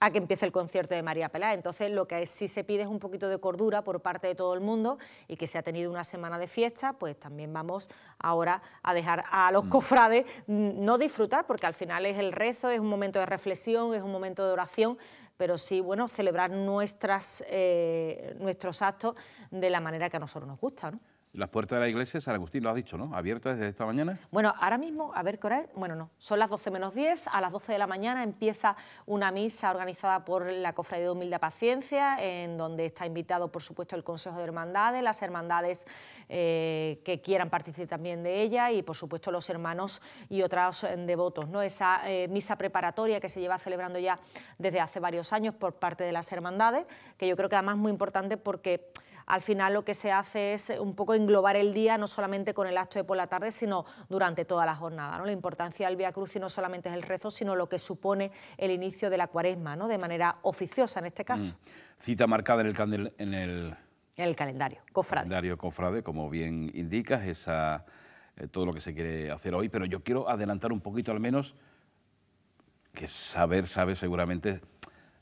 a que empiece el concierto de María Pelá. Entonces, lo que es, sí se pide es un poquito de cordura por parte de todo el mundo y que se ha tenido una semana de fiesta, pues también vamos ahora a dejar a los mm. cofrades mm, no disfrutar, porque al final es el rezo, es un momento de reflexión, es un momento de oración, pero sí, bueno, celebrar nuestras, eh, nuestros actos de la manera que a nosotros nos gusta, ¿no? Las puertas de la iglesia, San Agustín, lo has dicho, ¿no? Abiertas desde esta mañana. Bueno, ahora mismo, a ver qué Bueno, no, son las 12 menos 10. A las 12 de la mañana empieza una misa organizada por la Cofradía de Humilde Paciencia, en donde está invitado, por supuesto, el Consejo de Hermandades, las hermandades eh, que quieran participar también de ella y, por supuesto, los hermanos y otros eh, devotos, ¿no? Esa eh, misa preparatoria que se lleva celebrando ya desde hace varios años por parte de las hermandades, que yo creo que además es muy importante porque al final lo que se hace es eh, un poco englobar el día, no solamente con el acto de por la tarde, sino durante toda la jornada. ¿no? La importancia del Vía Cruz y no solamente es el rezo, sino lo que supone el inicio de la cuaresma, ¿no? de manera oficiosa en este caso. Mm. Cita marcada en el, en el... calendario, cofrade. cofrade, como bien indicas, esa, eh, todo lo que se quiere hacer hoy, pero yo quiero adelantar un poquito al menos, que saber, sabe seguramente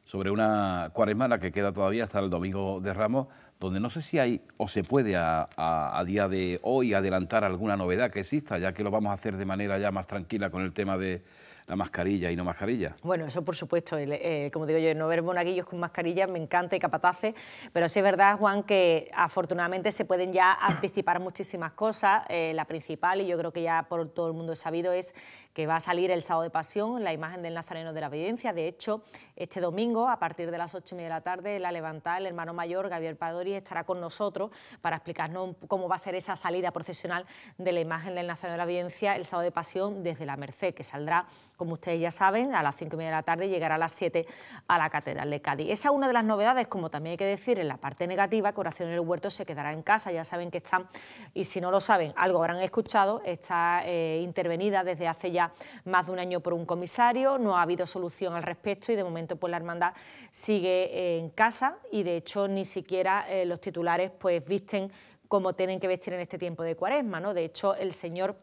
sobre una cuaresma, que queda todavía hasta el domingo de Ramos, donde no sé si hay o se puede a, día de hoy adelantar alguna novedad que exista, ya que lo vamos a hacer de manera ya más tranquila con el tema de la mascarilla y no mascarilla. Bueno, eso por supuesto, eh, como digo yo, no ver monaguillos con mascarilla, me encanta y capatace, pero sí es verdad, Juan, que afortunadamente se pueden ya anticipar muchísimas cosas. Eh, la principal, y yo creo que ya por todo el mundo es sabido, es que va a salir el sábado de pasión, la imagen del Nazareno de la Evidencia. De hecho, este domingo, a partir de las ocho y media de la tarde, la levantada, el hermano mayor, Gabriel Padori, estará con nosotros para explicarnos cómo va a ser esa salida procesional de la imagen del Nazareno de la Evidencia el sábado de pasión desde la Merced, que saldrá, como ustedes ya saben, a las cinco y media de la tarde y llegará a las siete a la Catedral de Cádiz. Esa es una de las novedades, como también hay que decir, en la parte negativa, que Oración en el Huerto se quedará en casa, ya saben que están, y si no lo saben, algo habrán escuchado, está eh, intervenida desde hace ya más de un año por un comisario, no ha habido solución al respecto y de momento pues la hermandad sigue en casa y de hecho ni siquiera eh, los titulares pues visten como tienen que vestir en este tiempo de cuaresma, ¿no? De hecho, el señor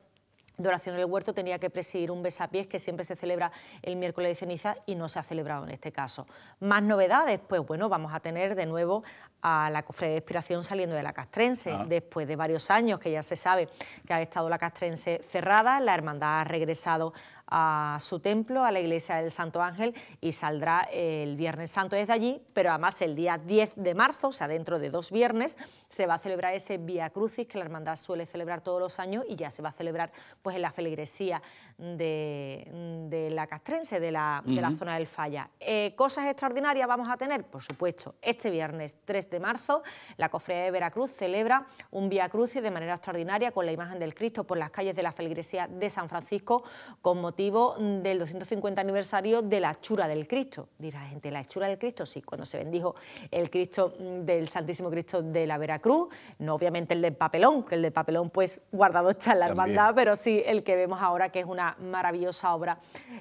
Doración del en el huerto tenía que presidir un besapiés que siempre se celebra el miércoles de ceniza y no se ha celebrado en este caso. Más novedades, pues bueno, vamos a tener de nuevo a la cofre de expiración saliendo de la castrense, ah. después de varios años que ya se sabe que ha estado la castrense cerrada, la hermandad ha regresado a su templo, a la iglesia del Santo Ángel, y saldrá el Viernes Santo desde allí, pero además el día 10 de marzo, o sea, dentro de dos viernes, se va a celebrar ese Vía Crucis que la hermandad suele celebrar todos los años y ya se va a celebrar pues en la feligresía de, la castrense, de la, la, zona del Falla. Eh, ¿Cosas extraordinarias vamos a tener? Por supuesto, este viernes 3 de marzo la Cofradía de Veracruz celebra un Vía Crucis de manera extraordinaria con la imagen del Cristo por las calles de la Feligresía de San Francisco con motivo del 250 aniversario de la hechura del Cristo. Dirá gente, ¿la hechura del Cristo? Sí, cuando se bendijo el Cristo del Santísimo Cristo de la Veracruz, no obviamente el de papelón, que el de papelón pues guardado está en la hermandad, pero sí el que vemos ahora que es una maravillosa obra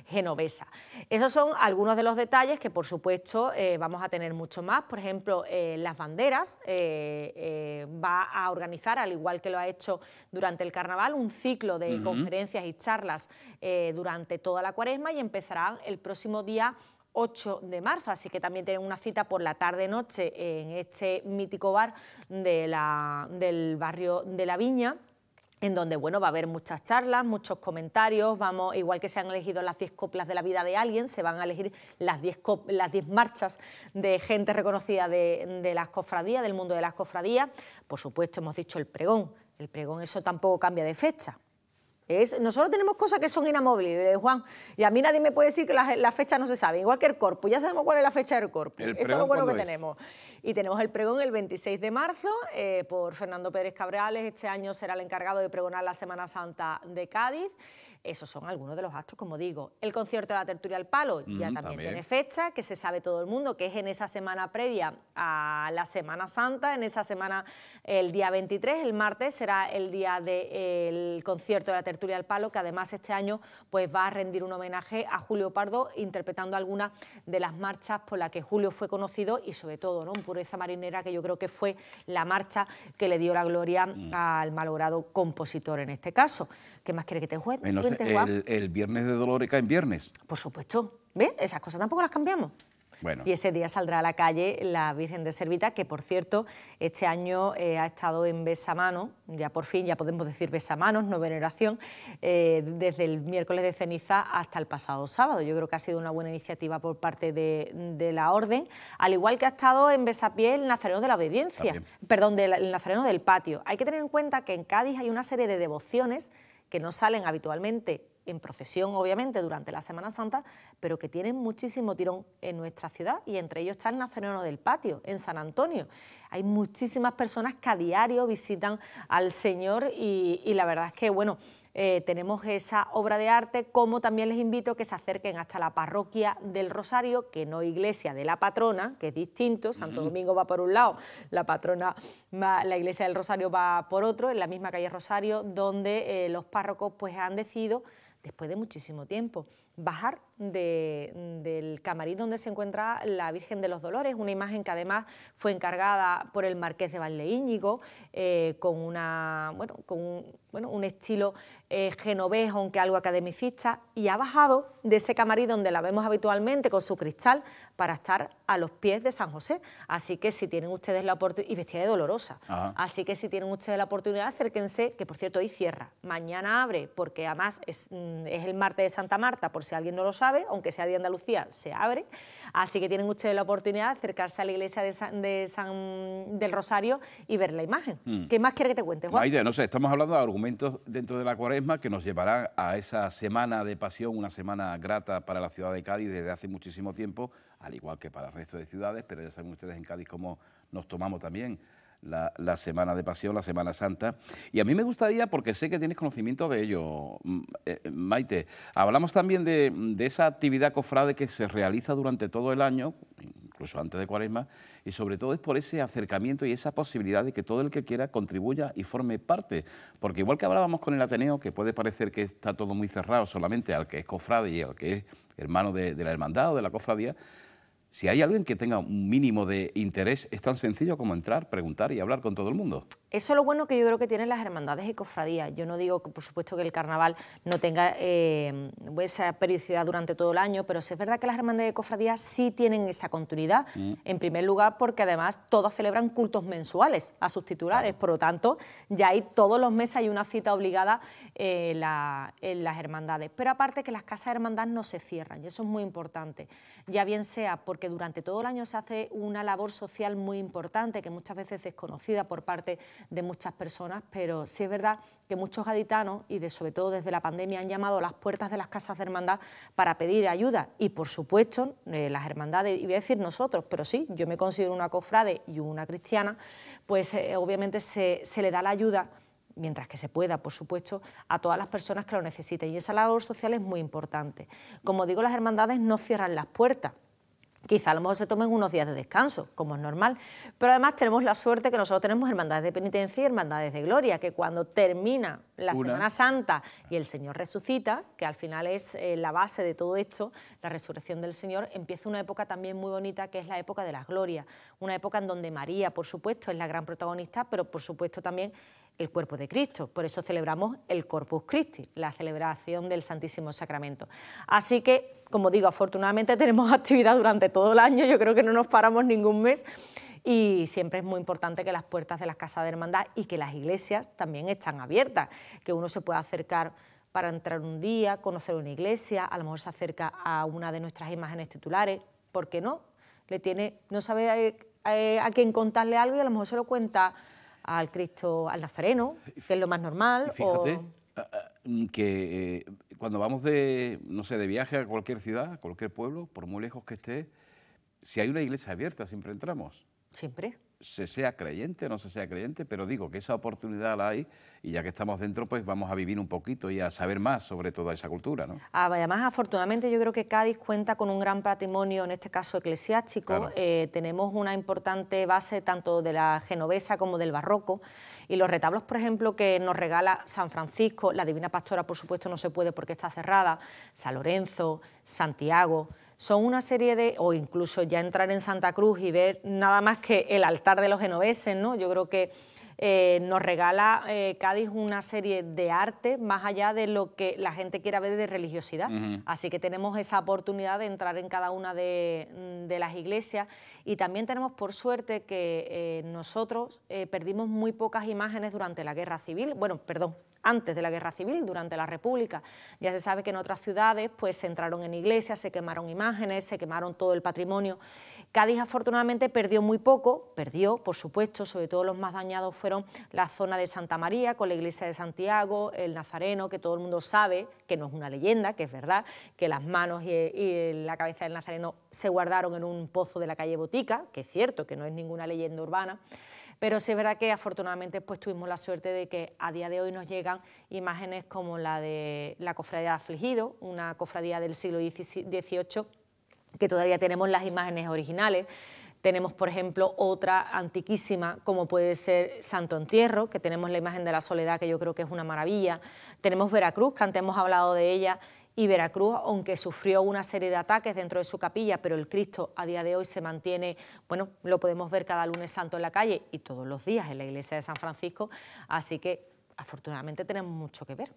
genovesa. Esos son algunos de los detalles que, por supuesto, eh, vamos a tener mucho más. Por ejemplo, eh, las banderas eh, va a organizar, al igual que lo ha hecho durante el carnaval, un ciclo de conferencias y charlas durante toda la cuaresma y empezarán el próximo día 8 de marzo, así que también tienen una cita por la tarde-noche en este mítico bar del barrio de la Viña en donde bueno, va a haber muchas charlas, muchos comentarios, vamos, igual que se han elegido las 10 coplas de la vida de alguien, se van a elegir las 10 diez marchas de gente reconocida de, de las cofradías, del mundo de las cofradías. Por supuesto, hemos dicho el pregón, el pregón eso tampoco cambia de fecha. Es, nosotros tenemos cosas que son inamovibles, Juan. Y a mí nadie me puede decir que la, fecha no se sabe. Igual que el corpus, ya sabemos cuál es la fecha del corpo. Eso es lo bueno que tenemos. Y tenemos el pregón el 26 de marzo eh, por Fernando Pérez Cabrales. Este año será el encargado de pregonar la Semana Santa de Cádiz. Esos son algunos de los actos, como digo. El concierto de la tertulia al palo ya también, tiene fecha, que se sabe todo el mundo, que es en esa semana previa a la Semana Santa, en esa semana, el día 23, el martes, será el día del concierto de la tertulia al palo, que además este año pues, va a rendir un homenaje a Julio Pardo, interpretando algunas de las marchas por las que Julio fue conocido y sobre todo, ¿no? En Pureza Marinera, que yo creo que fue la marcha que le dio la gloria mm. al malogrado compositor en este caso. ¿Qué más quiere que te juegue? El, viernes de Dolores en viernes. Por supuesto. ¿Ves? Esas cosas tampoco las cambiamos. Bueno. Y ese día saldrá a la calle la Virgen de Servita, que por cierto, este año eh, ha estado en besamanos, ya por fin, ya podemos decir Besamanos, no veneración, eh, desde el miércoles de ceniza hasta el pasado sábado. Yo creo que ha sido una buena iniciativa por parte de, la Orden, al igual que ha estado en Besapié el Nazareno de la Obediencia, perdón, del, el Nazareno del Patio. Hay que tener en cuenta que en Cádiz hay una serie de devociones que no salen habitualmente en procesión, obviamente, durante la Semana Santa, pero que tienen muchísimo tirón en nuestra ciudad y entre ellos está el Nazareno del Patio, en San Antonio. Hay muchísimas personas que a diario visitan al Señor y, y la verdad es que, bueno, eh, tenemos esa obra de arte, como también les invito a que se acerquen hasta la parroquia del Rosario, que no iglesia de la patrona, que es distinto, Santo Domingo va por un lado, la patrona, la iglesia del Rosario va por otro, en la misma calle Rosario, donde eh, los párrocos pues han decidido, después de muchísimo tiempo, bajar de, del camarín donde se encuentra la Virgen de los Dolores, una imagen que además fue encargada por el Marqués de Valle eh, con, una, bueno, con un, bueno, un estilo eh, genovés, aunque algo academicista, y ha bajado de ese camarí donde la vemos habitualmente con su cristal para estar a los pies de San José. Así que si tienen ustedes la oportunidad, y vestida de dolorosa, así que si tienen ustedes la oportunidad, acérquense, que por cierto hoy cierra, mañana abre, porque además es, mm, es el martes de Santa Marta, si alguien no lo sabe, aunque sea de Andalucía, se abre. Así que tienen ustedes la oportunidad de acercarse a la iglesia de San, del Rosario y ver la imagen. Mm. ¿Qué más quiere que te cuente, Juan? no sé, estamos hablando de argumentos dentro de la cuaresma que nos llevarán a esa semana de pasión, una semana grata para la ciudad de Cádiz desde hace muchísimo tiempo, al igual que para el resto de ciudades, pero ya saben ustedes en Cádiz cómo nos tomamos también la, Semana de Pasión, la Semana Santa. Y a mí me gustaría, porque sé que tienes conocimiento de ello, mm, eh, eh, Maite, hablamos también de, esa actividad cofrade que se realiza durante todo el año, incluso antes de Cuaresma, y sobre todo es por ese acercamiento y esa posibilidad de que todo el que quiera contribuya y forme parte. Porque igual que hablábamos con el Ateneo, que puede parecer que está todo muy cerrado solamente al que es cofrade y al que es hermano de, de la hermandad o de la cofradía, si hay alguien que tenga un mínimo de interés, es tan sencillo como entrar, preguntar y hablar con todo el mundo. Eso es lo bueno que yo creo que tienen las hermandades y cofradías. Yo no digo que, por supuesto, que el carnaval no tenga eh, esa periodicidad durante todo el año, pero sí es verdad que las hermandades y cofradías sí tienen esa continuidad. Mm. En primer lugar, porque además todas celebran cultos mensuales a sus titulares. Por lo tanto, ya hay todos los meses hay una cita obligada eh, en las hermandades. Pero aparte que las casas de hermandad no se cierran, y eso es muy importante ya bien sea porque durante todo el año se hace una labor social muy importante que muchas veces es conocida por parte de muchas personas, pero sí es verdad que muchos gaditanos y de, sobre todo desde la pandemia han llamado a las puertas de las casas de hermandad para pedir ayuda y por supuesto eh, las hermandades, y voy a decir nosotros, pero sí, yo me considero una cofrade y una cristiana, pues eh, obviamente se le da la ayuda mientras que se pueda, por supuesto, a todas las personas que lo necesiten. Y esa labor social es muy importante. Como digo, las hermandades no cierran las puertas. Quizá a lo mejor se tomen unos días de descanso, como es normal, pero además tenemos la suerte que nosotros tenemos hermandades de penitencia y hermandades de gloria, que cuando termina la Semana Santa y el Señor resucita, que al final es eh, la base de todo esto, la resurrección del Señor, empieza una época también muy bonita que es la época de las glorias, una época en donde María, por supuesto, es la gran protagonista, pero por supuesto también el cuerpo de Cristo. Por eso celebramos el Corpus Christi, la celebración del Santísimo Sacramento. Así que, como digo, afortunadamente tenemos actividad durante todo el año, yo creo que no nos paramos ningún mes. Y siempre es muy importante que las puertas de las casas de hermandad y que las iglesias también están abiertas, que uno se pueda acercar para entrar un día, conocer una iglesia, a lo mejor se acerca a una de nuestras imágenes titulares, ¿por qué no? Le tiene, no sabe eh, eh, a quién contarle algo y a lo mejor se lo cuenta al Cristo, al Nazareno, que es lo más normal. fíjate eh, eh, que eh, cuando vamos de, no sé, de viaje a cualquier ciudad, a cualquier pueblo, por muy lejos que esté, si hay una iglesia abierta, siempre entramos. Siempre se sea creyente o no se sea creyente, pero digo que esa oportunidad la hay y ya que estamos dentro, pues vamos a vivir un poquito y a saber más sobre toda esa cultura. ¿no? Además, ah, afortunadamente yo creo que Cádiz cuenta con un gran patrimonio, en este caso eclesiástico. Eh, tenemos una importante base tanto de la genovesa como del barroco y los retablos, por ejemplo, que nos regala San Francisco, la Divina Pastora, por supuesto, no se puede porque está cerrada, San Lorenzo, Santiago son una serie de, o incluso ya entrar en Santa Cruz y ver nada más que el altar de los genoveses, ¿no? Yo creo que eh, nos regala eh, Cádiz una serie de arte más allá de lo que la gente quiera ver de religiosidad. Así que tenemos esa oportunidad de entrar en cada una de, mm, las iglesias y también tenemos por suerte que eh, nosotros perdimos muy pocas imágenes durante la guerra civil, bueno, perdón, antes de la guerra civil, durante la República. Ya se sabe que en otras ciudades pues se entraron en iglesias, se quemaron imágenes, se quemaron todo el patrimonio. Cádiz afortunadamente perdió muy poco, perdió, por supuesto, sobre todo los más dañados fueron la zona de Santa María, con la iglesia de Santiago, el Nazareno, que todo el mundo sabe, que no es una leyenda, que es verdad, que las manos y, la cabeza del Nazareno se guardaron en un pozo de la calle Botica, que es cierto, que no es ninguna leyenda urbana pero sí es verdad que afortunadamente pues, tuvimos la suerte de que a día de hoy nos llegan imágenes como la de la cofradía de afligido, una cofradía del siglo XVIII que todavía tenemos las imágenes originales tenemos, por ejemplo, otra antiquísima, como puede ser Santo Entierro, que tenemos la imagen de la soledad, que yo creo que es una maravilla. Tenemos Veracruz, que antes hemos hablado de ella, y Veracruz, aunque sufrió una serie de ataques dentro de su capilla, pero el Cristo a día de hoy se mantiene, bueno, lo podemos ver cada lunes santo en la calle y todos los días en la iglesia de San Francisco, así que afortunadamente tenemos mucho que ver.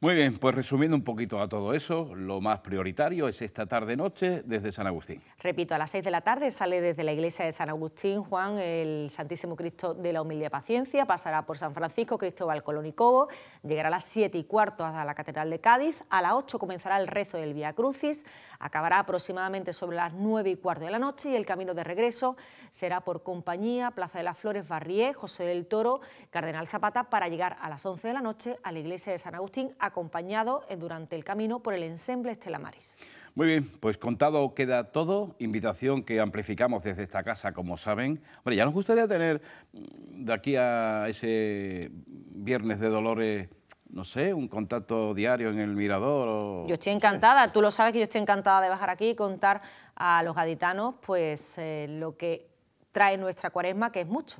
Muy bien, pues resumiendo un poquito a todo eso, lo más prioritario es esta tarde-noche desde San Agustín. Repito, a las 6 de la tarde sale desde la iglesia de San Agustín Juan el Santísimo Cristo de la y Paciencia, pasará por San Francisco, Cristóbal Colón y Cobo, llegará a las 7 y cuarto a la Catedral de Cádiz, a las 8 comenzará el rezo del Vía Crucis, acabará aproximadamente sobre las nueve y cuarto de la noche y el camino de regreso será por Compañía, Plaza de las Flores, Barrié, José del Toro, Cardenal Zapata, para llegar a a las 11 de la noche a la iglesia de San Agustín, acompañado eh, durante el camino por el ensemble Estelamaris. Muy bien, pues contado queda todo. Invitación que amplificamos desde esta casa, como saben. Hombre, ya nos gustaría tener mm, de aquí a ese viernes de Dolores no sé, un contacto diario en el Mirador. yo estoy encantada, tú lo sabes que yo estoy encantada de bajar aquí y contar a los gaditanos pues eh, lo que trae nuestra cuaresma, que es mucho.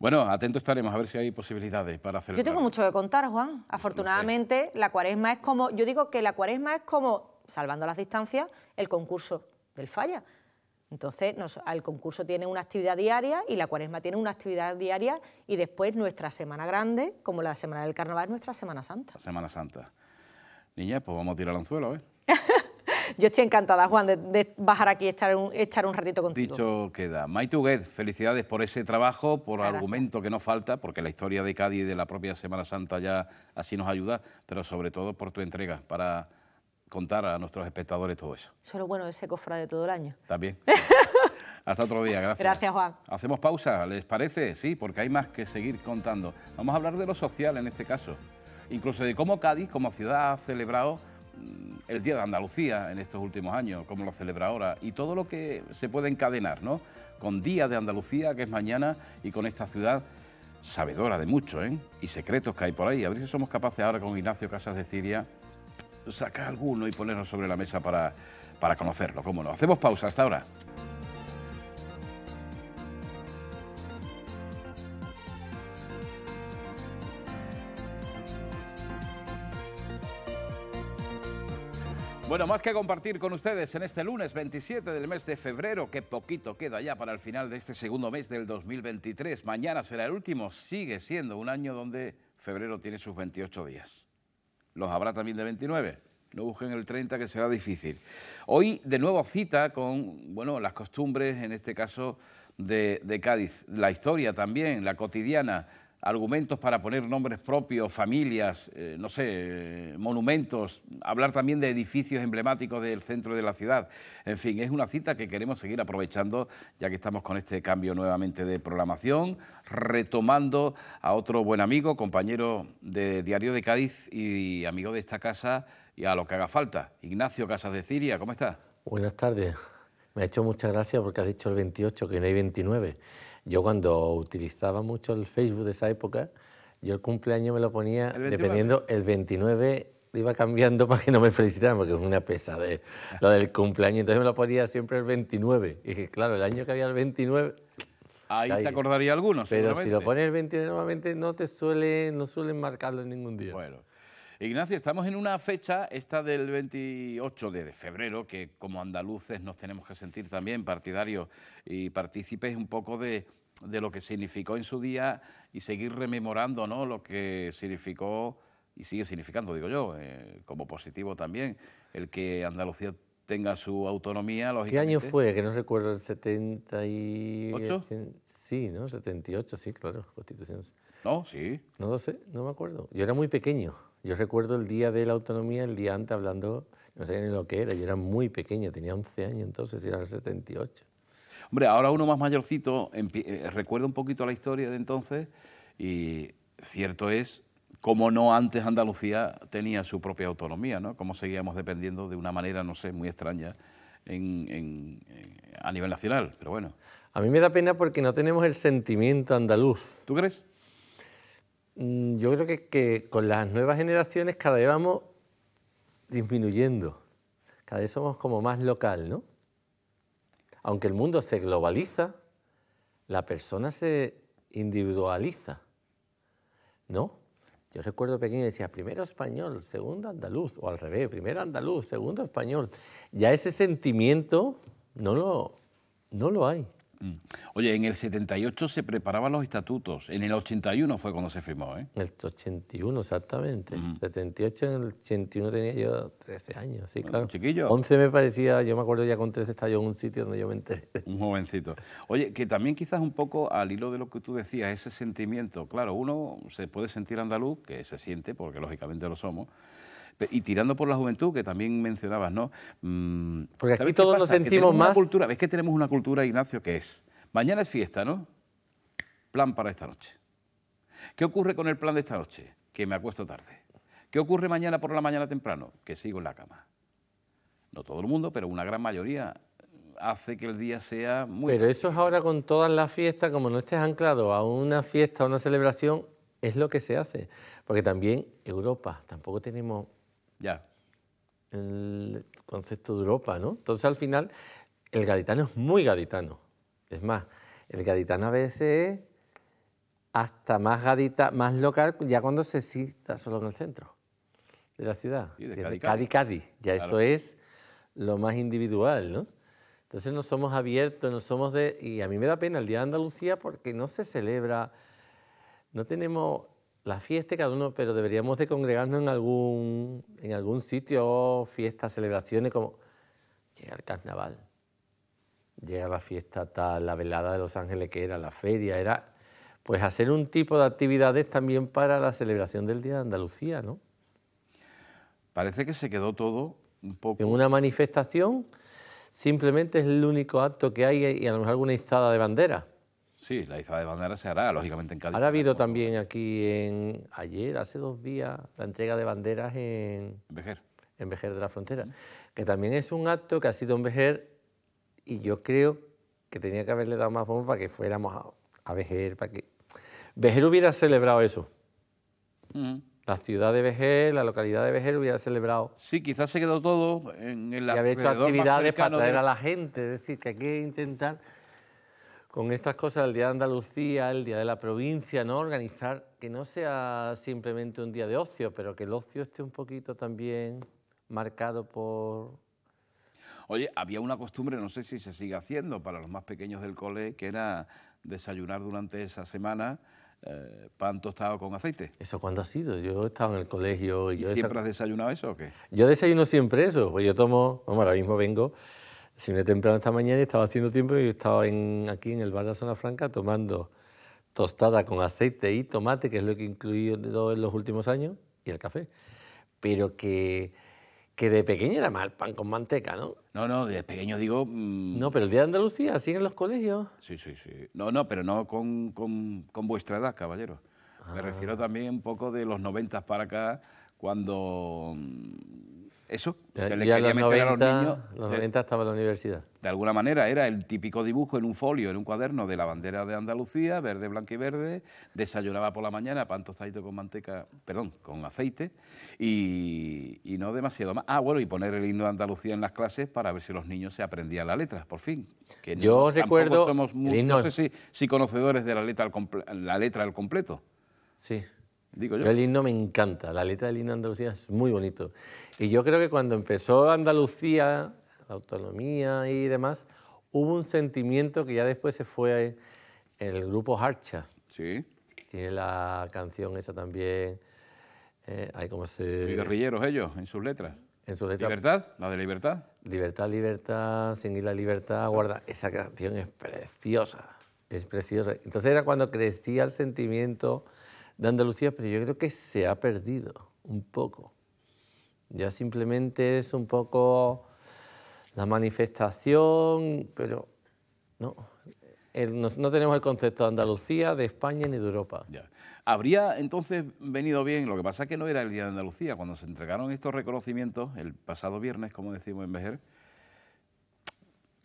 Bueno, atentos estaremos a ver si hay posibilidades para hacerlo. Yo tengo mucho que contar, Juan. Afortunadamente, la cuaresma es como, yo digo que la cuaresma es como, salvando las distancias, el concurso del falla. Entonces, el concurso tiene una actividad diaria y la cuaresma tiene una actividad diaria y después nuestra semana grande, como la semana del carnaval, es nuestra Semana Santa. Semana Santa. Niña, pues vamos a tirar al anzuelo, ¿eh? Yo estoy encantada, Juan, de, bajar aquí y estar un, ratito contigo. Dicho queda. Maite get felicidades por ese trabajo, por el argumento que nos falta, porque la historia de Cádiz y de la propia Semana Santa ya así nos ayuda, pero sobre todo por tu entrega para contar a nuestros espectadores todo eso. Solo bueno ese cofra de todo el año. También. Hasta otro día, gracias. Gracias, Juan. Hacemos pausa, ¿les parece? Sí, porque hay más que seguir contando. Vamos a hablar de lo social en este caso, incluso de cómo Cádiz como ciudad ha celebrado Mm, el Día de Andalucía en estos últimos años, como lo celebra ahora, y todo lo que se puede encadenar, ¿no? Con Día de Andalucía, que es mañana, y con esta ciudad sabedora de mucho, ¿eh? Y secretos que hay por ahí. A ver si somos capaces ahora con Ignacio Casas de Siria... sacar alguno y ponernos sobre la mesa para, para conocerlo, cómo no. Hacemos pausa hasta ahora. Bueno, más que compartir con ustedes en este lunes 27 del mes de febrero, que poquito queda ya para el final de este segundo mes del 2023. Mañana será el último, sigue siendo un año donde febrero tiene sus 28 días. Los habrá también de 29. No busquen el 30 que será difícil. Hoy de nuevo cita con, bueno, las costumbres en este caso de, de Cádiz, la historia también, la cotidiana, argumentos para poner nombres propios, familias, eh, no sé, eh, monumentos, hablar también de edificios emblemáticos del centro de la ciudad. En fin, es una cita que queremos seguir aprovechando ya que estamos con este cambio nuevamente de programación, retomando a otro buen amigo, compañero de Diario de Cádiz y amigo de esta casa y a lo que haga falta. Ignacio Casas de Ciria, ¿cómo estás? Buenas tardes. Me ha hecho muchas gracias porque has dicho el 28, que no hay 29. Yo cuando utilizaba mucho el Facebook de esa época, yo el cumpleaños me lo ponía dependiendo el 29 iba cambiando para que no me felicitaran, porque es una pesadez lo del cumpleaños. Entonces me lo ponía siempre el 29. Y claro, el año que había el 29... Ahí se acordaría algunos, Pero si lo pones el 29, nuevamente, no te suele, no suelen marcarlo en ningún día. Bueno. Ignacio, estamos en una fecha, esta del 28 de febrero, que como andaluces nos tenemos que sentir también partidarios y partícipes un poco de, de lo que significó en su día y seguir rememorando ¿no? lo que significó y sigue significando, digo yo, eh, como positivo también, el que Andalucía tenga su autonomía, ¿Qué año fue? Que no recuerdo, el 78. Y... Sí, ¿no? 78, sí, claro, Constitución. No, sí. No lo sé, no me acuerdo. Yo era muy pequeño. Yo recuerdo el día de la autonomía, el día antes hablando, no sé ni lo que era, yo era muy pequeño, tenía 11 años entonces, era el 78. Hombre, ahora uno más mayorcito eh, recuerda un poquito la historia de entonces y cierto es como no antes Andalucía tenía su propia autonomía, ¿no? Cómo seguíamos dependiendo de una manera, no sé, muy extraña eh, a nivel nacional, pero bueno. A mí me da pena porque no tenemos el sentimiento andaluz. ¿Tú crees? Mm, yo creo que, que con las nuevas generaciones cada vez vamos disminuyendo, cada vez somos como más local, ¿no? aunque el mundo se globaliza, la persona se individualiza, ¿no? Yo recuerdo pequeño decía, primero español, segundo andaluz, o al revés, primero andaluz, segundo español. Ya ese sentimiento no lo, no lo hay. Mm. Oye, en el 78 se preparaban los estatutos, en el 81 fue cuando se firmó, ¿eh? En el 81, exactamente. En el 78, en el 81 tenía yo 13 años, sí, claro. Chiquillo. 11 me parecía, yo me acuerdo ya con 13 estaba yo en un sitio donde yo me enteré. Un jovencito. Oye, que también quizás un poco al hilo de lo que tú decías, ese sentimiento, claro, uno se puede sentir andaluz, que se siente, porque lógicamente lo somos, y tirando por la juventud, que también mencionabas, ¿no? Mm, Porque aquí todos nos sentimos más... cultura, ¿Ves que tenemos una cultura, Ignacio, que es... Mañana es fiesta, ¿no? Plan para esta noche. ¿Qué ocurre con el plan de esta noche? Que me acuesto tarde. ¿Qué ocurre mañana por la mañana temprano? Que sigo en la cama. No todo el mundo, pero una gran mayoría hace que el día sea muy... Pero eso es ahora con todas las fiestas, como no estés anclado a una fiesta, a una celebración, es lo que se hace. Porque también Europa, tampoco tenemos ya. El concepto de Europa, ¿no? Entonces al final el gaditano es muy gaditano. Es más, el gaditano a veces es hasta más gadita, más local, ya cuando se sita solo en el centro de la ciudad. Y de Cádiz, Cádiz. Ya eso es lo más individual, ¿no? Entonces no somos abiertos, no somos de... Y a mí me da pena el Día de Andalucía porque no se celebra, no tenemos la fiesta, cada uno, pero deberíamos de congregarnos en algún, en algún sitio, fiestas, celebraciones, como llega el carnaval, llega la fiesta tal, la velada de Los Ángeles que era, la feria, era pues hacer un tipo de actividades también para la celebración del Día de Andalucía, ¿no? Parece que se quedó todo un poco... En una manifestación simplemente es el único acto que hay y a lo mejor alguna izada de bandera Sí, la izada de banderas se hará, lógicamente, en Cádiz. Ahora ha habido también aquí, en ayer, hace dos días, la entrega de banderas en... Vejer. En Vejer de la Frontera, que también es un acto que ha sido en Vejer y yo creo que tenía que haberle dado más bomba para que fuéramos a, Vejer, para que... Vejer hubiera celebrado eso. la ciudad de Vejer, la localidad de Vejer hubiera celebrado. Sí, quizás se quedó todo en, el la. Y haber hecho actividades para traer a la gente, es decir, que hay que intentar con estas cosas del Día de Andalucía, el Día de la Provincia, ¿no? Organizar que no sea simplemente un día de ocio, pero que el ocio esté un poquito también marcado por... Oye, había una costumbre, no sé si se sigue haciendo para los más pequeños del cole, que era desayunar durante esa semana eh, pan tostado con aceite. ¿Eso cuándo ha sido? Yo he estado en el colegio... ¿Y, siempre has desayunado eso o qué? Yo desayuno siempre eso, pues yo tomo, vamos, ahora mismo vengo Desayuné temprano esta mañana y estaba haciendo tiempo y estaba en, aquí en el bar de la Zona Franca tomando tostada con aceite y tomate, que es lo que he incluido en los últimos años, y el café. Pero que, que de pequeño era mal pan con manteca, ¿no? No, no, de pequeño digo... Mm, no, pero el Día de Andalucía, en los colegios? Sí, sí, sí. No, no, pero no con, con, con vuestra edad, caballero. Me ah. refiero también un poco de los 90 para acá, cuando mm, eso, se quería meter a los niños. Los 90 estaba en la universidad. De alguna manera era el típico dibujo en un folio, en un cuaderno de la bandera de Andalucía, verde, blanco y verde. Desayunaba por la mañana pan tostadito con manteca, perdón, con aceite y, no demasiado más. Ah, bueno, y poner el himno de Andalucía en las clases para ver si los niños se aprendían las letras, por fin. Yo recuerdo. Somos no sé si, si, conocedores de la letra al, la letra al completo. Sí. El himno me encanta, la letra del himno de Andalucía es muy bonito. Y yo creo que cuando empezó Andalucía, la autonomía y demás, hubo un sentimiento que ya después se fue el grupo Harcha. Sí. Tiene la canción esa también. hay eh, como se... guerrilleros ellos, en sus letras. En sus letras. ¿Libertad? ¿La de libertad? Libertad, libertad, sin ir la libertad, guarda. Esa canción es preciosa. Es preciosa. Entonces era cuando crecía el sentimiento de Andalucía, pero yo creo que se ha perdido un poco. Ya simplemente es un poco la manifestación, pero no, no, tenemos el concepto de Andalucía, de España ni de Europa. Habría entonces venido bien, lo que pasa es que no era el Día de Andalucía, cuando se entregaron estos reconocimientos el pasado viernes, como decimos en Vejer,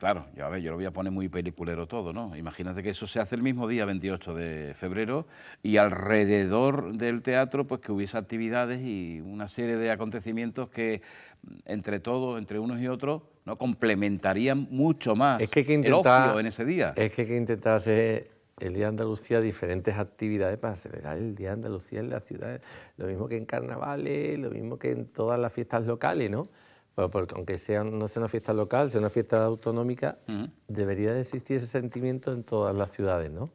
Claro, yo, a ver, yo lo voy a poner muy peliculero todo, ¿no? Imagínate que eso se hace el mismo día 28 de febrero y alrededor del teatro pues que hubiese actividades y una serie de acontecimientos que mm, entre todos, entre unos y otros, ¿no? complementarían mucho más el ocio en ese día. Es que hay que intentar el Día de Andalucía diferentes actividades para celebrar el Día de Andalucía en las ciudades, lo mismo que en carnavales, lo mismo que en todas las fiestas locales, ¿no? Bueno, pues porque aunque sea, no sea una fiesta local, sea una fiesta autonómica, debería de existir ese sentimiento en todas las ciudades, ¿no?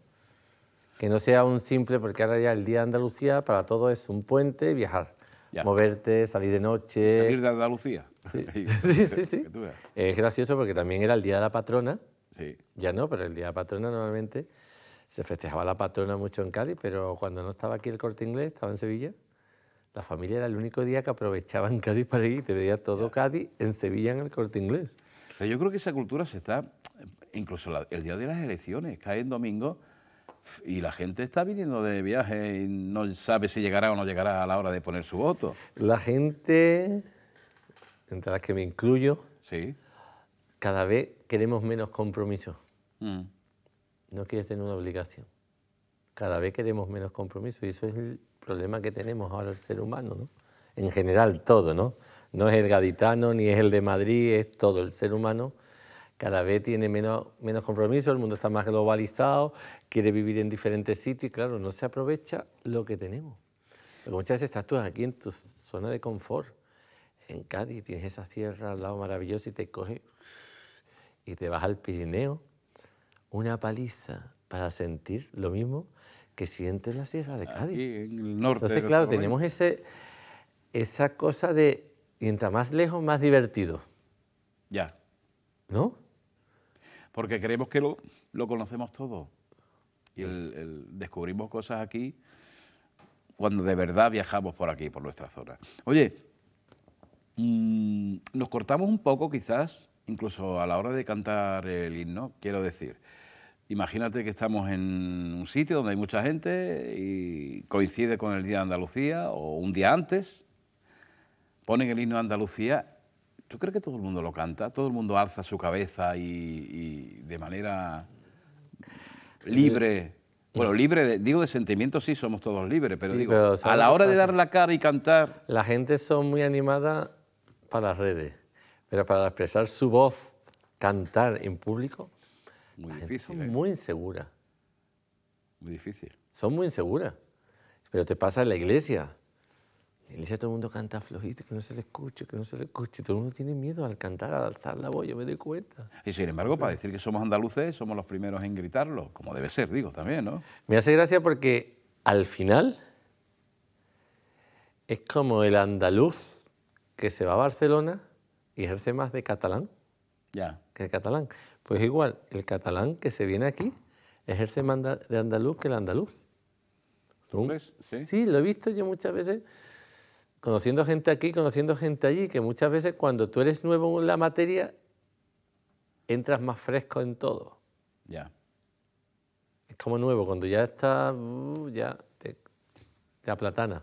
Que no sea un simple, porque ahora ya el Día de Andalucía para todos es un puente viajar. Moverte, salir de noche. Salir de Andalucía. Sí, sí, sí. Es gracioso porque también era el Día de la Patrona. Sí. Ya no, pero el Día de la Patrona normalmente se festejaba la patrona mucho en Cádiz, pero cuando no estaba aquí el corte inglés, estaba en Sevilla la familia era el único día que aprovechaban Cádiz para ir y te veía todo Cádiz en Sevilla en el corte inglés. yo creo que esa cultura se está, incluso el día de las elecciones, cae en domingo y la gente está viniendo de viaje y no sabe si llegará o no llegará a la hora de poner su voto. La gente, entre las que me incluyo, sí. cada vez queremos menos compromiso. Mm. No quieres tener una obligación. Cada vez queremos menos compromiso y eso es problema que tenemos ahora el ser humano, En general todo, ¿no? es el gaditano ni es el de Madrid, es todo el ser humano. Cada vez tiene menos, menos compromiso, el mundo está más globalizado, quiere vivir en diferentes sitios y claro, no se aprovecha lo que tenemos. muchas veces estás tú aquí en tu zona de confort, en Cádiz, tienes esa sierra al lado maravilloso, y te coges y te vas al Pirineo, una paliza para sentir lo mismo que siente la Sierra de Cádiz. norte. Entonces, claro, tenemos ese, esa cosa de mientras más lejos, más divertido. Ya. ¿No? Porque creemos que lo, lo conocemos todo. Y descubrimos cosas aquí cuando de verdad viajamos por aquí, por nuestra zona. Oye, mm, nos cortamos un poco quizás, incluso a la hora de cantar el himno, quiero decir. Imagínate que estamos en un sitio donde hay mucha gente y coincide con el Día de Andalucía o un día antes, ponen el himno de Andalucía. yo creo que todo el mundo lo canta? ¿Todo el mundo alza su cabeza y, de manera eh, libre? Bueno, eh. libre, digo de sentimiento sí somos todos libres, pero a la hora de dar la cara y cantar... La gente son muy animada para las redes, pero para expresar su voz, cantar en público, muy difícil. son muy ¿eh? insegura. Muy difícil. Son muy inseguras. Pero te pasa en la iglesia. En la iglesia todo el mundo canta flojito, que no se le escuche, que no se le escuche. Todo el mundo tiene miedo al cantar, al alzar la voz, yo me doy cuenta. Y sin embargo, para decir que somos andaluces, somos los primeros en gritarlo, como debe ser, digo, también, ¿no? Me hace gracia porque al final es como el andaluz que se va a Barcelona y ejerce más de catalán ya. que de catalán. Pues igual, el catalán que se viene aquí ejerce de andaluz que el andaluz. ¿Tú? ¿Sí? sí, lo he visto yo muchas veces, conociendo gente aquí, conociendo gente allí, que muchas veces cuando tú eres nuevo en la materia, entras más fresco en todo. Ya. Es como nuevo, cuando ya estás, uh, ya te, te aplatana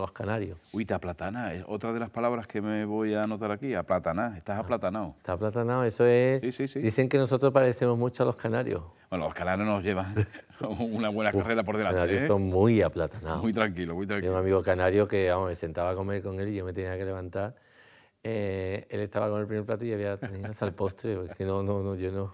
los canarios. Uy, te platana, es otra de las palabras que me voy a anotar aquí, Aplatanás, estás ah, aplatanado. Está aplatanado, eso es... Sí, sí, sí. Dicen que nosotros parecemos mucho a los canarios. Bueno, los canarios nos llevan una buena carrera por delante. Los canarios ¿eh? son muy aplatanados. Muy tranquilo, muy tranquilo. Yo, un amigo canario que vamos, me sentaba a comer con él y yo me tenía que levantar. Eh, él estaba con el primer plato y había tenido hasta el postre, porque no, no, no, yo no...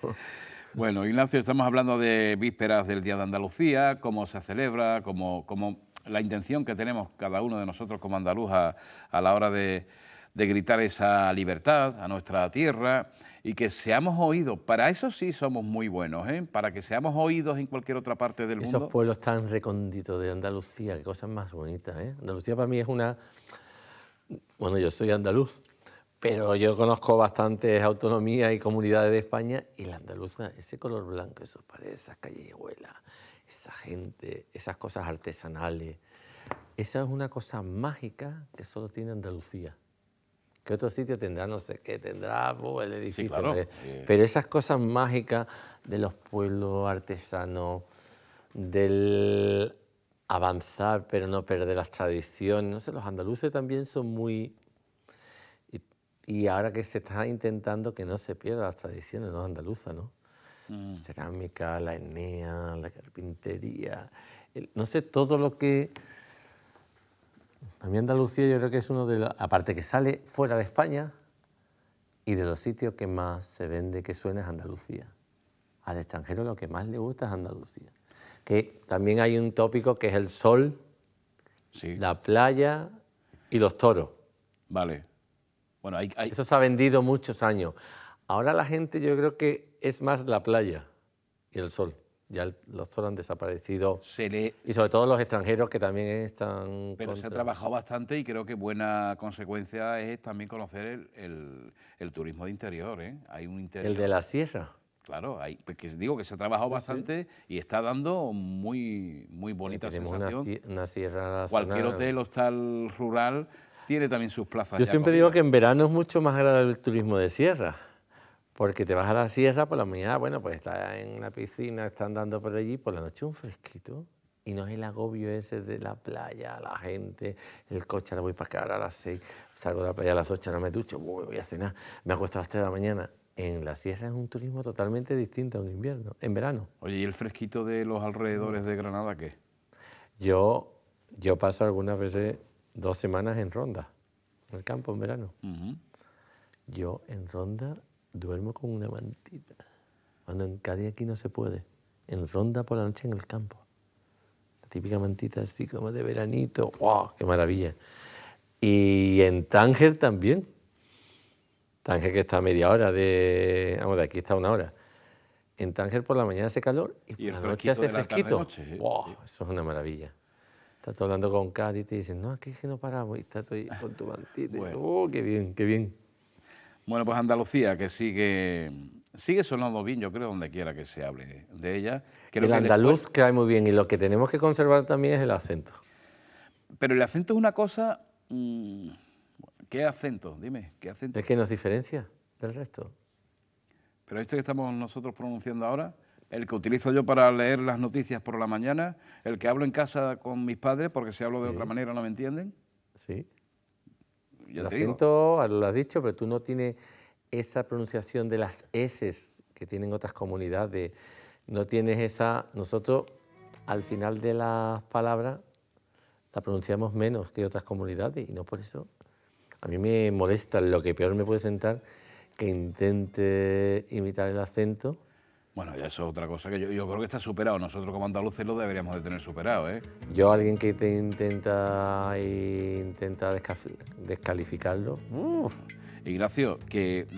Bueno, Ignacio, estamos hablando de vísperas del Día de Andalucía, cómo se celebra, cómo, cómo la intención que tenemos cada uno de nosotros como andaluz a, la hora de, gritar esa libertad a nuestra tierra y que seamos oídos. Para eso sí somos muy buenos, ¿eh? para que seamos oídos en cualquier otra parte del mundo. Esos pueblos tan recónditos de Andalucía, qué cosas más bonitas. ¿eh? Andalucía para mí es una... Bueno, yo soy andaluz, pero yo conozco bastantes autonomías y comunidades de España y la andaluza, ese color blanco, esos paredes, esas callejuelas, esa gente, esas cosas artesanales. Esa es una cosa mágica que solo tiene Andalucía. Que otro sitio tendrá no sé qué, tendrá oh, el edificio. pero, esas cosas mágicas de los pueblos artesanos, del avanzar pero no perder las tradiciones. No sé, los andaluces también son muy... Y, ahora que se está intentando que no se pierdan las tradiciones, los ¿no? ¿no? Mm. cerámica, la Enea, la carpintería, no sé, todo lo que... A mí Andalucía yo creo que es uno de los... Aparte que sale fuera de España y de los sitios que más se vende, que suena es Andalucía. Al extranjero lo que más le gusta es Andalucía. Que también hay un tópico que es el sol, la playa y los toros. Vale. Bueno, Eso se ha vendido muchos años. Ahora la gente yo creo que es más la playa y el sol. Ya los toros han desaparecido. Y sobre todo los extranjeros que también están. Pero se ha trabajado bastante y creo que buena consecuencia es también conocer el, el, turismo de interior. ¿eh? Hay un interior... El de la sierra. Claro, pues digo que se ha trabajado bastante y está dando muy, muy bonita sensación. Una, sierra Cualquier hotel, hostal rural tiene también sus plazas. Yo siempre digo que en verano es mucho más agradable el turismo de sierra porque te vas a la sierra por la mañana, ah, bueno, pues está en la piscina, están andando por allí, por la noche un fresquito. Y no es el agobio ese de la playa, la gente, el coche, la voy para acá, a las seis, salgo de la playa a las ocho, no me ducho, voy a cenar, me acuesto a las tres de la mañana. En la sierra es un turismo totalmente distinto a un invierno, en verano. Oye, ¿y el fresquito de los alrededores de Granada qué? Yo, yo paso algunas veces dos semanas en Ronda, en el campo en verano. Yo en Ronda duermo con una mantita. Cuando en Cádiz aquí no se puede. En ronda por la noche en el campo. La típica mantita así como de veranito. ¡Wow! ¡Qué maravilla! Y en Tánger también. Tánger que está a media hora de... Vamos, de aquí está una hora. En Tánger por la mañana hace calor y, por la noche hace fresquito. ¡Wow! ¿eh? Eso es una maravilla. Estás hablando con Cádiz y te dicen, no, aquí es que no paramos. Y estás ahí con tu mantita. Oh, qué bien, qué bien! Bueno, pues Andalucía, que sigue, sigue sonando bien, yo creo, donde quiera que se hable de ella. el andaluz cae muy bien y lo que tenemos que conservar también es el acento. Pero el acento es una cosa... Mm, ¿Qué acento? Dime, ¿qué acento? Es que nos diferencia del resto. Pero este que estamos nosotros pronunciando ahora, el que utilizo yo para leer las noticias por la mañana, el que hablo en casa con mis padres porque si hablo de otra manera no me entienden. Sí. El acento, lo has dicho, pero tú no tienes esa pronunciación de las S que tienen otras comunidades. No tienes esa. Nosotros, al final de las palabras, la pronunciamos menos que otras comunidades y no por eso. A mí me molesta, lo que peor me puede sentar, que intente imitar el acento bueno, ya eso es otra cosa que yo, creo que está superado. Nosotros como andaluces lo deberíamos de tener superado, ¿eh? Yo alguien que te intenta intenta descalificarlo. Ignacio, que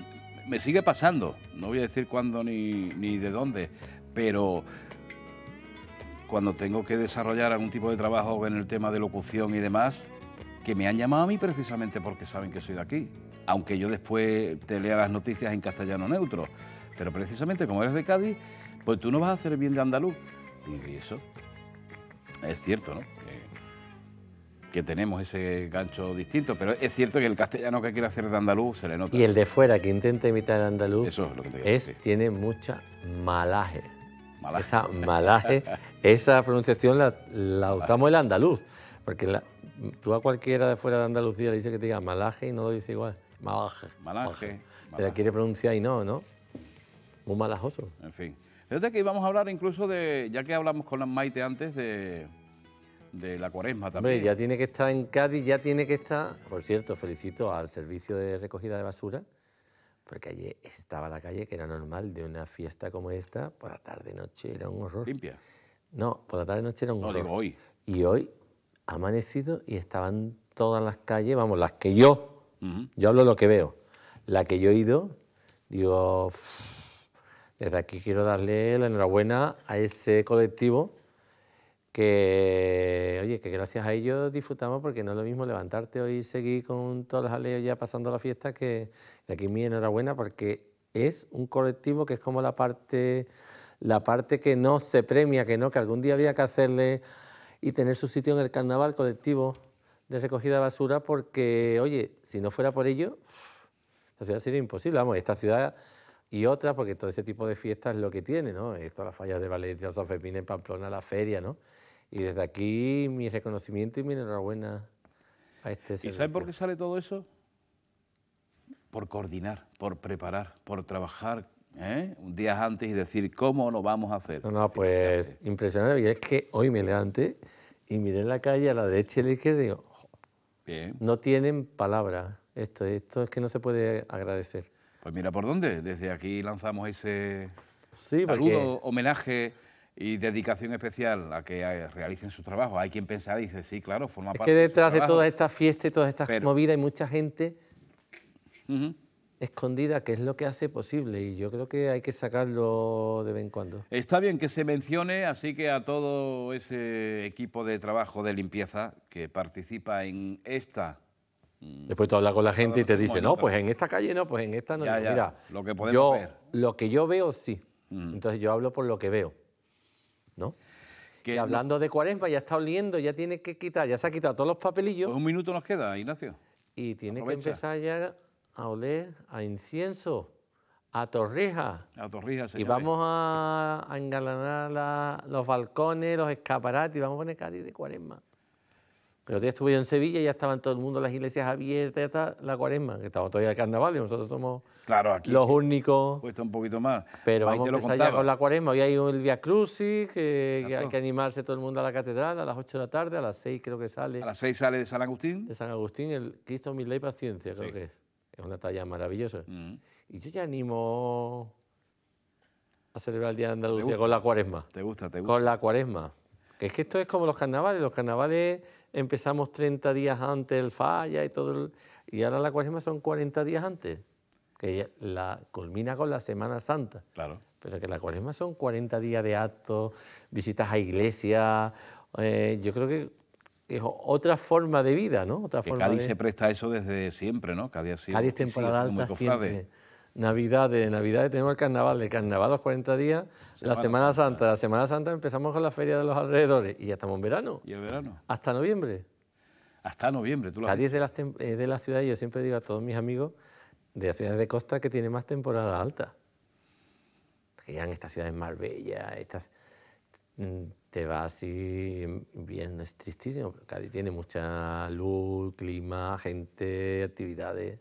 me sigue pasando. No voy a decir cuándo ni, ni de dónde, pero cuando tengo que desarrollar algún tipo de trabajo en el tema de locución y demás, que me han llamado a mí precisamente porque saben que soy de aquí, aunque yo después te lea las noticias en castellano neutro. Pero precisamente como eres de Cádiz, pues tú no vas a hacer bien de andaluz. y eso es cierto, ¿no? Que, tenemos ese gancho distinto, pero es cierto que el castellano que quiere hacer de andaluz se le nota. Y el de fuera que intenta imitar el andaluz eso es lo que es, tiene mucha malaje. malaje. Esa malaje, esa pronunciación la, usamos el andaluz, porque tú a cualquiera de fuera de Andalucía le dice que te diga malaje y no lo dice igual. Malaje. Malaje. pero quiere pronunciar y no, ¿no? un malajoso. En fin. Fíjate que íbamos a hablar incluso de, ya que hablamos con la Maite antes, de, de la cuaresma también. Hombre, ya tiene que estar en Cádiz, ya tiene que estar, por cierto, felicito al servicio de recogida de basura, porque ayer estaba la calle, que era normal, de una fiesta como esta, por la tarde-noche era un horror. ¿Limpia? No, por la tarde-noche era un horror. No, digo hoy. Y hoy amanecido y estaban todas las calles, vamos, las que yo, yo hablo lo que veo, la que yo he ido, digo... Desde aquí quiero darle la enhorabuena a ese colectivo que, oye, que gracias a ellos disfrutamos porque no es lo mismo levantarte hoy y seguir con todos los aleos ya pasando la fiesta que de aquí mi enhorabuena porque es un colectivo que es como la parte, la parte que no se premia, que no, que algún día había que hacerle y tener su sitio en el carnaval colectivo de recogida de basura porque, oye, si no fuera por ello, la ciudad sería imposible. Vamos, esta ciudad y otra porque todo ese tipo de fiestas es lo que tiene, ¿no? Esto, las fallas de Valencia, San Fermín en Pamplona, la feria, ¿no? Y desde aquí mi reconocimiento y mi enhorabuena a este servicio. ¿Y sabes por qué sale todo eso? Por coordinar, por preparar, por trabajar ¿eh? un día antes y decir cómo lo vamos a hacer. No, no, pues impresionante. Y es que hoy me levanté y miré en la calle a la derecha y a la izquierda y digo, no tienen palabras. Esto, esto es que no se puede agradecer. Pues mira por dónde, desde aquí lanzamos ese saludo, homenaje y dedicación especial a que realicen su trabajo. Hay quien pensar y dice, sí, claro, forma parte. Es que detrás de, todas estas fiestas y todas estas movidas hay mucha gente escondida, que es lo que hace posible, y yo creo que hay que sacarlo de vez en cuando. Está bien que se mencione, así que a todo ese equipo de trabajo de limpieza que participa en esta Mm. Después tú hablas con la gente y te dice no, pues en esta calle no, pues en esta no. lo que podemos yo, Lo que yo veo, sí. Mm. Entonces yo hablo por lo que veo. ¿No? y hablando de cuaresma, ya está oliendo, ya tiene que quitar, ya se ha quitado todos los papelillos. Pues un minuto nos queda, Ignacio. Y tiene que empezar ya a oler a incienso, a torrijas. A Y vamos a, engalanar los balcones, los escaparates, y vamos a poner Cádiz de cuaresma. Pero yo estuve en Sevilla y ya estaban todo el mundo las iglesias abiertas, la cuaresma, que estaba todavía el carnaval y nosotros somos claro, aquí los únicos. Cuesta un poquito más. Pero vamos a con la cuaresma. Hoy hay el Via Crucis, que, hay que animarse todo el mundo a la catedral a las 8 de la tarde, a las 6 creo que sale. ¿A las 6 sale de San Agustín? De San Agustín, el Cristo, mi ley, paciencia, creo que es. Es una talla maravillosa. Mm. Y yo ya animo a celebrar el Día de Andalucía con la cuaresma. ¿Te gusta, te gusta? Con la cuaresma. Que es que esto es como los carnavales. Los carnavales empezamos 30 días antes el falla y todo. y ahora la cuaresma son 40 días antes, que la culmina con la Semana Santa. Claro. Pero que la cuaresma son 40 días de actos, visitas a iglesias. Eh, yo creo que es otra forma de vida, ¿no? Otra que Cádiz se presta eso desde siempre, ¿no? Cádiz, ha sido, Cádiz temporada Navidad, de Navidad tenemos el carnaval, de carnaval los 40 días, la Semana Santa. la Semana Santa empezamos con la feria de los alrededores y ya estamos en verano. ¿Y el verano? Hasta noviembre. Hasta noviembre, tú lo Cádiz de las, de las ciudades, yo siempre digo a todos mis amigos de las ciudades de costa que tiene más temporada alta. Que ya en estas ciudades Marbella, estas mm, te va así bien, es tristísimo. Cádiz tiene mucha luz, clima, gente, actividades.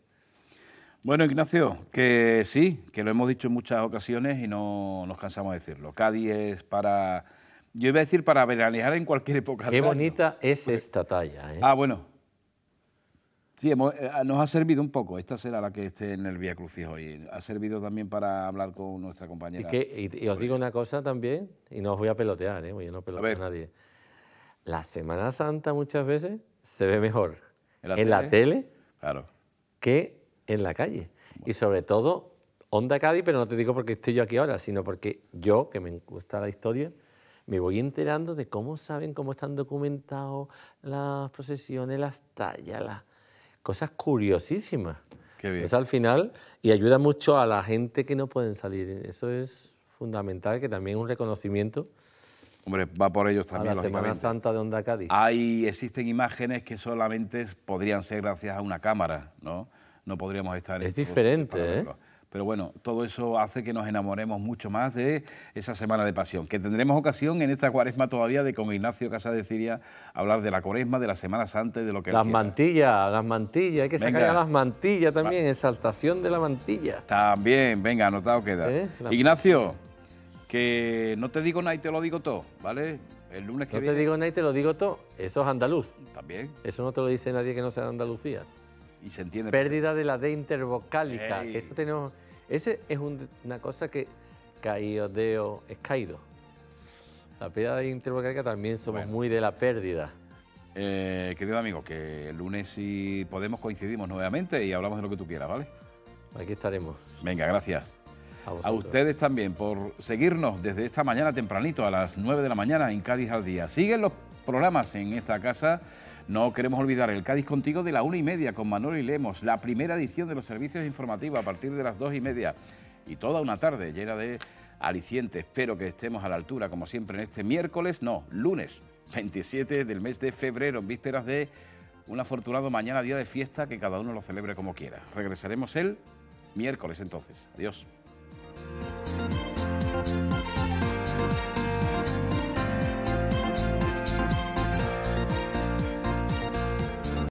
Bueno, Ignacio, que sí, que lo hemos dicho en muchas ocasiones y no nos cansamos de decirlo. Cádiz es para, yo iba a decir para veranear en cualquier época. Qué bonita es esta talla. ¿eh? Ah, bueno. Sí, eh, nos ha servido un poco. Esta será la que esté en el via Crucis hoy. Ha servido también para hablar con nuestra compañera. Y, os digo una cosa también, y no os voy a pelotear, ¿eh? yo no peloteo a, nadie. La Semana Santa muchas veces se ve mejor en la, tele? claro. que en la calle. Y sobre todo, Onda Cádiz, pero no te digo porque estoy yo aquí ahora, sino porque yo, que me gusta la historia, me voy enterando de cómo saben, cómo están documentados las procesiones, las tallas, las cosas curiosísimas. Qué bien. al final, y ayuda mucho a la gente que no pueden salir. Eso es fundamental, que también un reconocimiento. Hombre, va por ellos también. A la Semana Santa de Onda Cádiz. Hay, existen imágenes que solamente podrían ser gracias a una cámara, ¿no? no podríamos estar... Es este diferente, ¿eh? Pero bueno, todo eso hace que nos enamoremos mucho más de esa Semana de Pasión, que tendremos ocasión en esta cuaresma todavía de como Ignacio Casa de hablar de la cuaresma, de la Semana Santa de lo que... Las mantillas, las mantillas, hay que sacar las mantillas también, exaltación de la mantilla. También, venga, anotado queda. ¿Eh? Ignacio, que no te digo nada y te lo digo todo, ¿vale? El lunes que viene... No te digo nada y te lo digo todo, eso es andaluz. También. Eso no te lo dice nadie que no sea de Andalucía. Y se entiende. Pérdida de la D intervocálica. Eso tenemos, ese es una cosa que deo, es caído. La pérdida de intervocálica también somos muy de la pérdida. Eh, querido amigo, que el lunes si podemos coincidimos nuevamente y hablamos de lo que tú quieras, ¿vale? Aquí estaremos. Venga, gracias. A, a, ustedes también por seguirnos desde esta mañana tempranito a las 9 de la mañana en Cádiz al día. Siguen los programas en esta casa no queremos olvidar el Cádiz contigo de la una y media con Manuel y Lemos, la primera edición de los servicios informativos a partir de las dos y media y toda una tarde llena de aliciente, Espero que estemos a la altura, como siempre, en este miércoles, no, lunes 27 del mes de febrero, en vísperas de un afortunado mañana, día de fiesta, que cada uno lo celebre como quiera. Regresaremos el miércoles entonces. Adiós.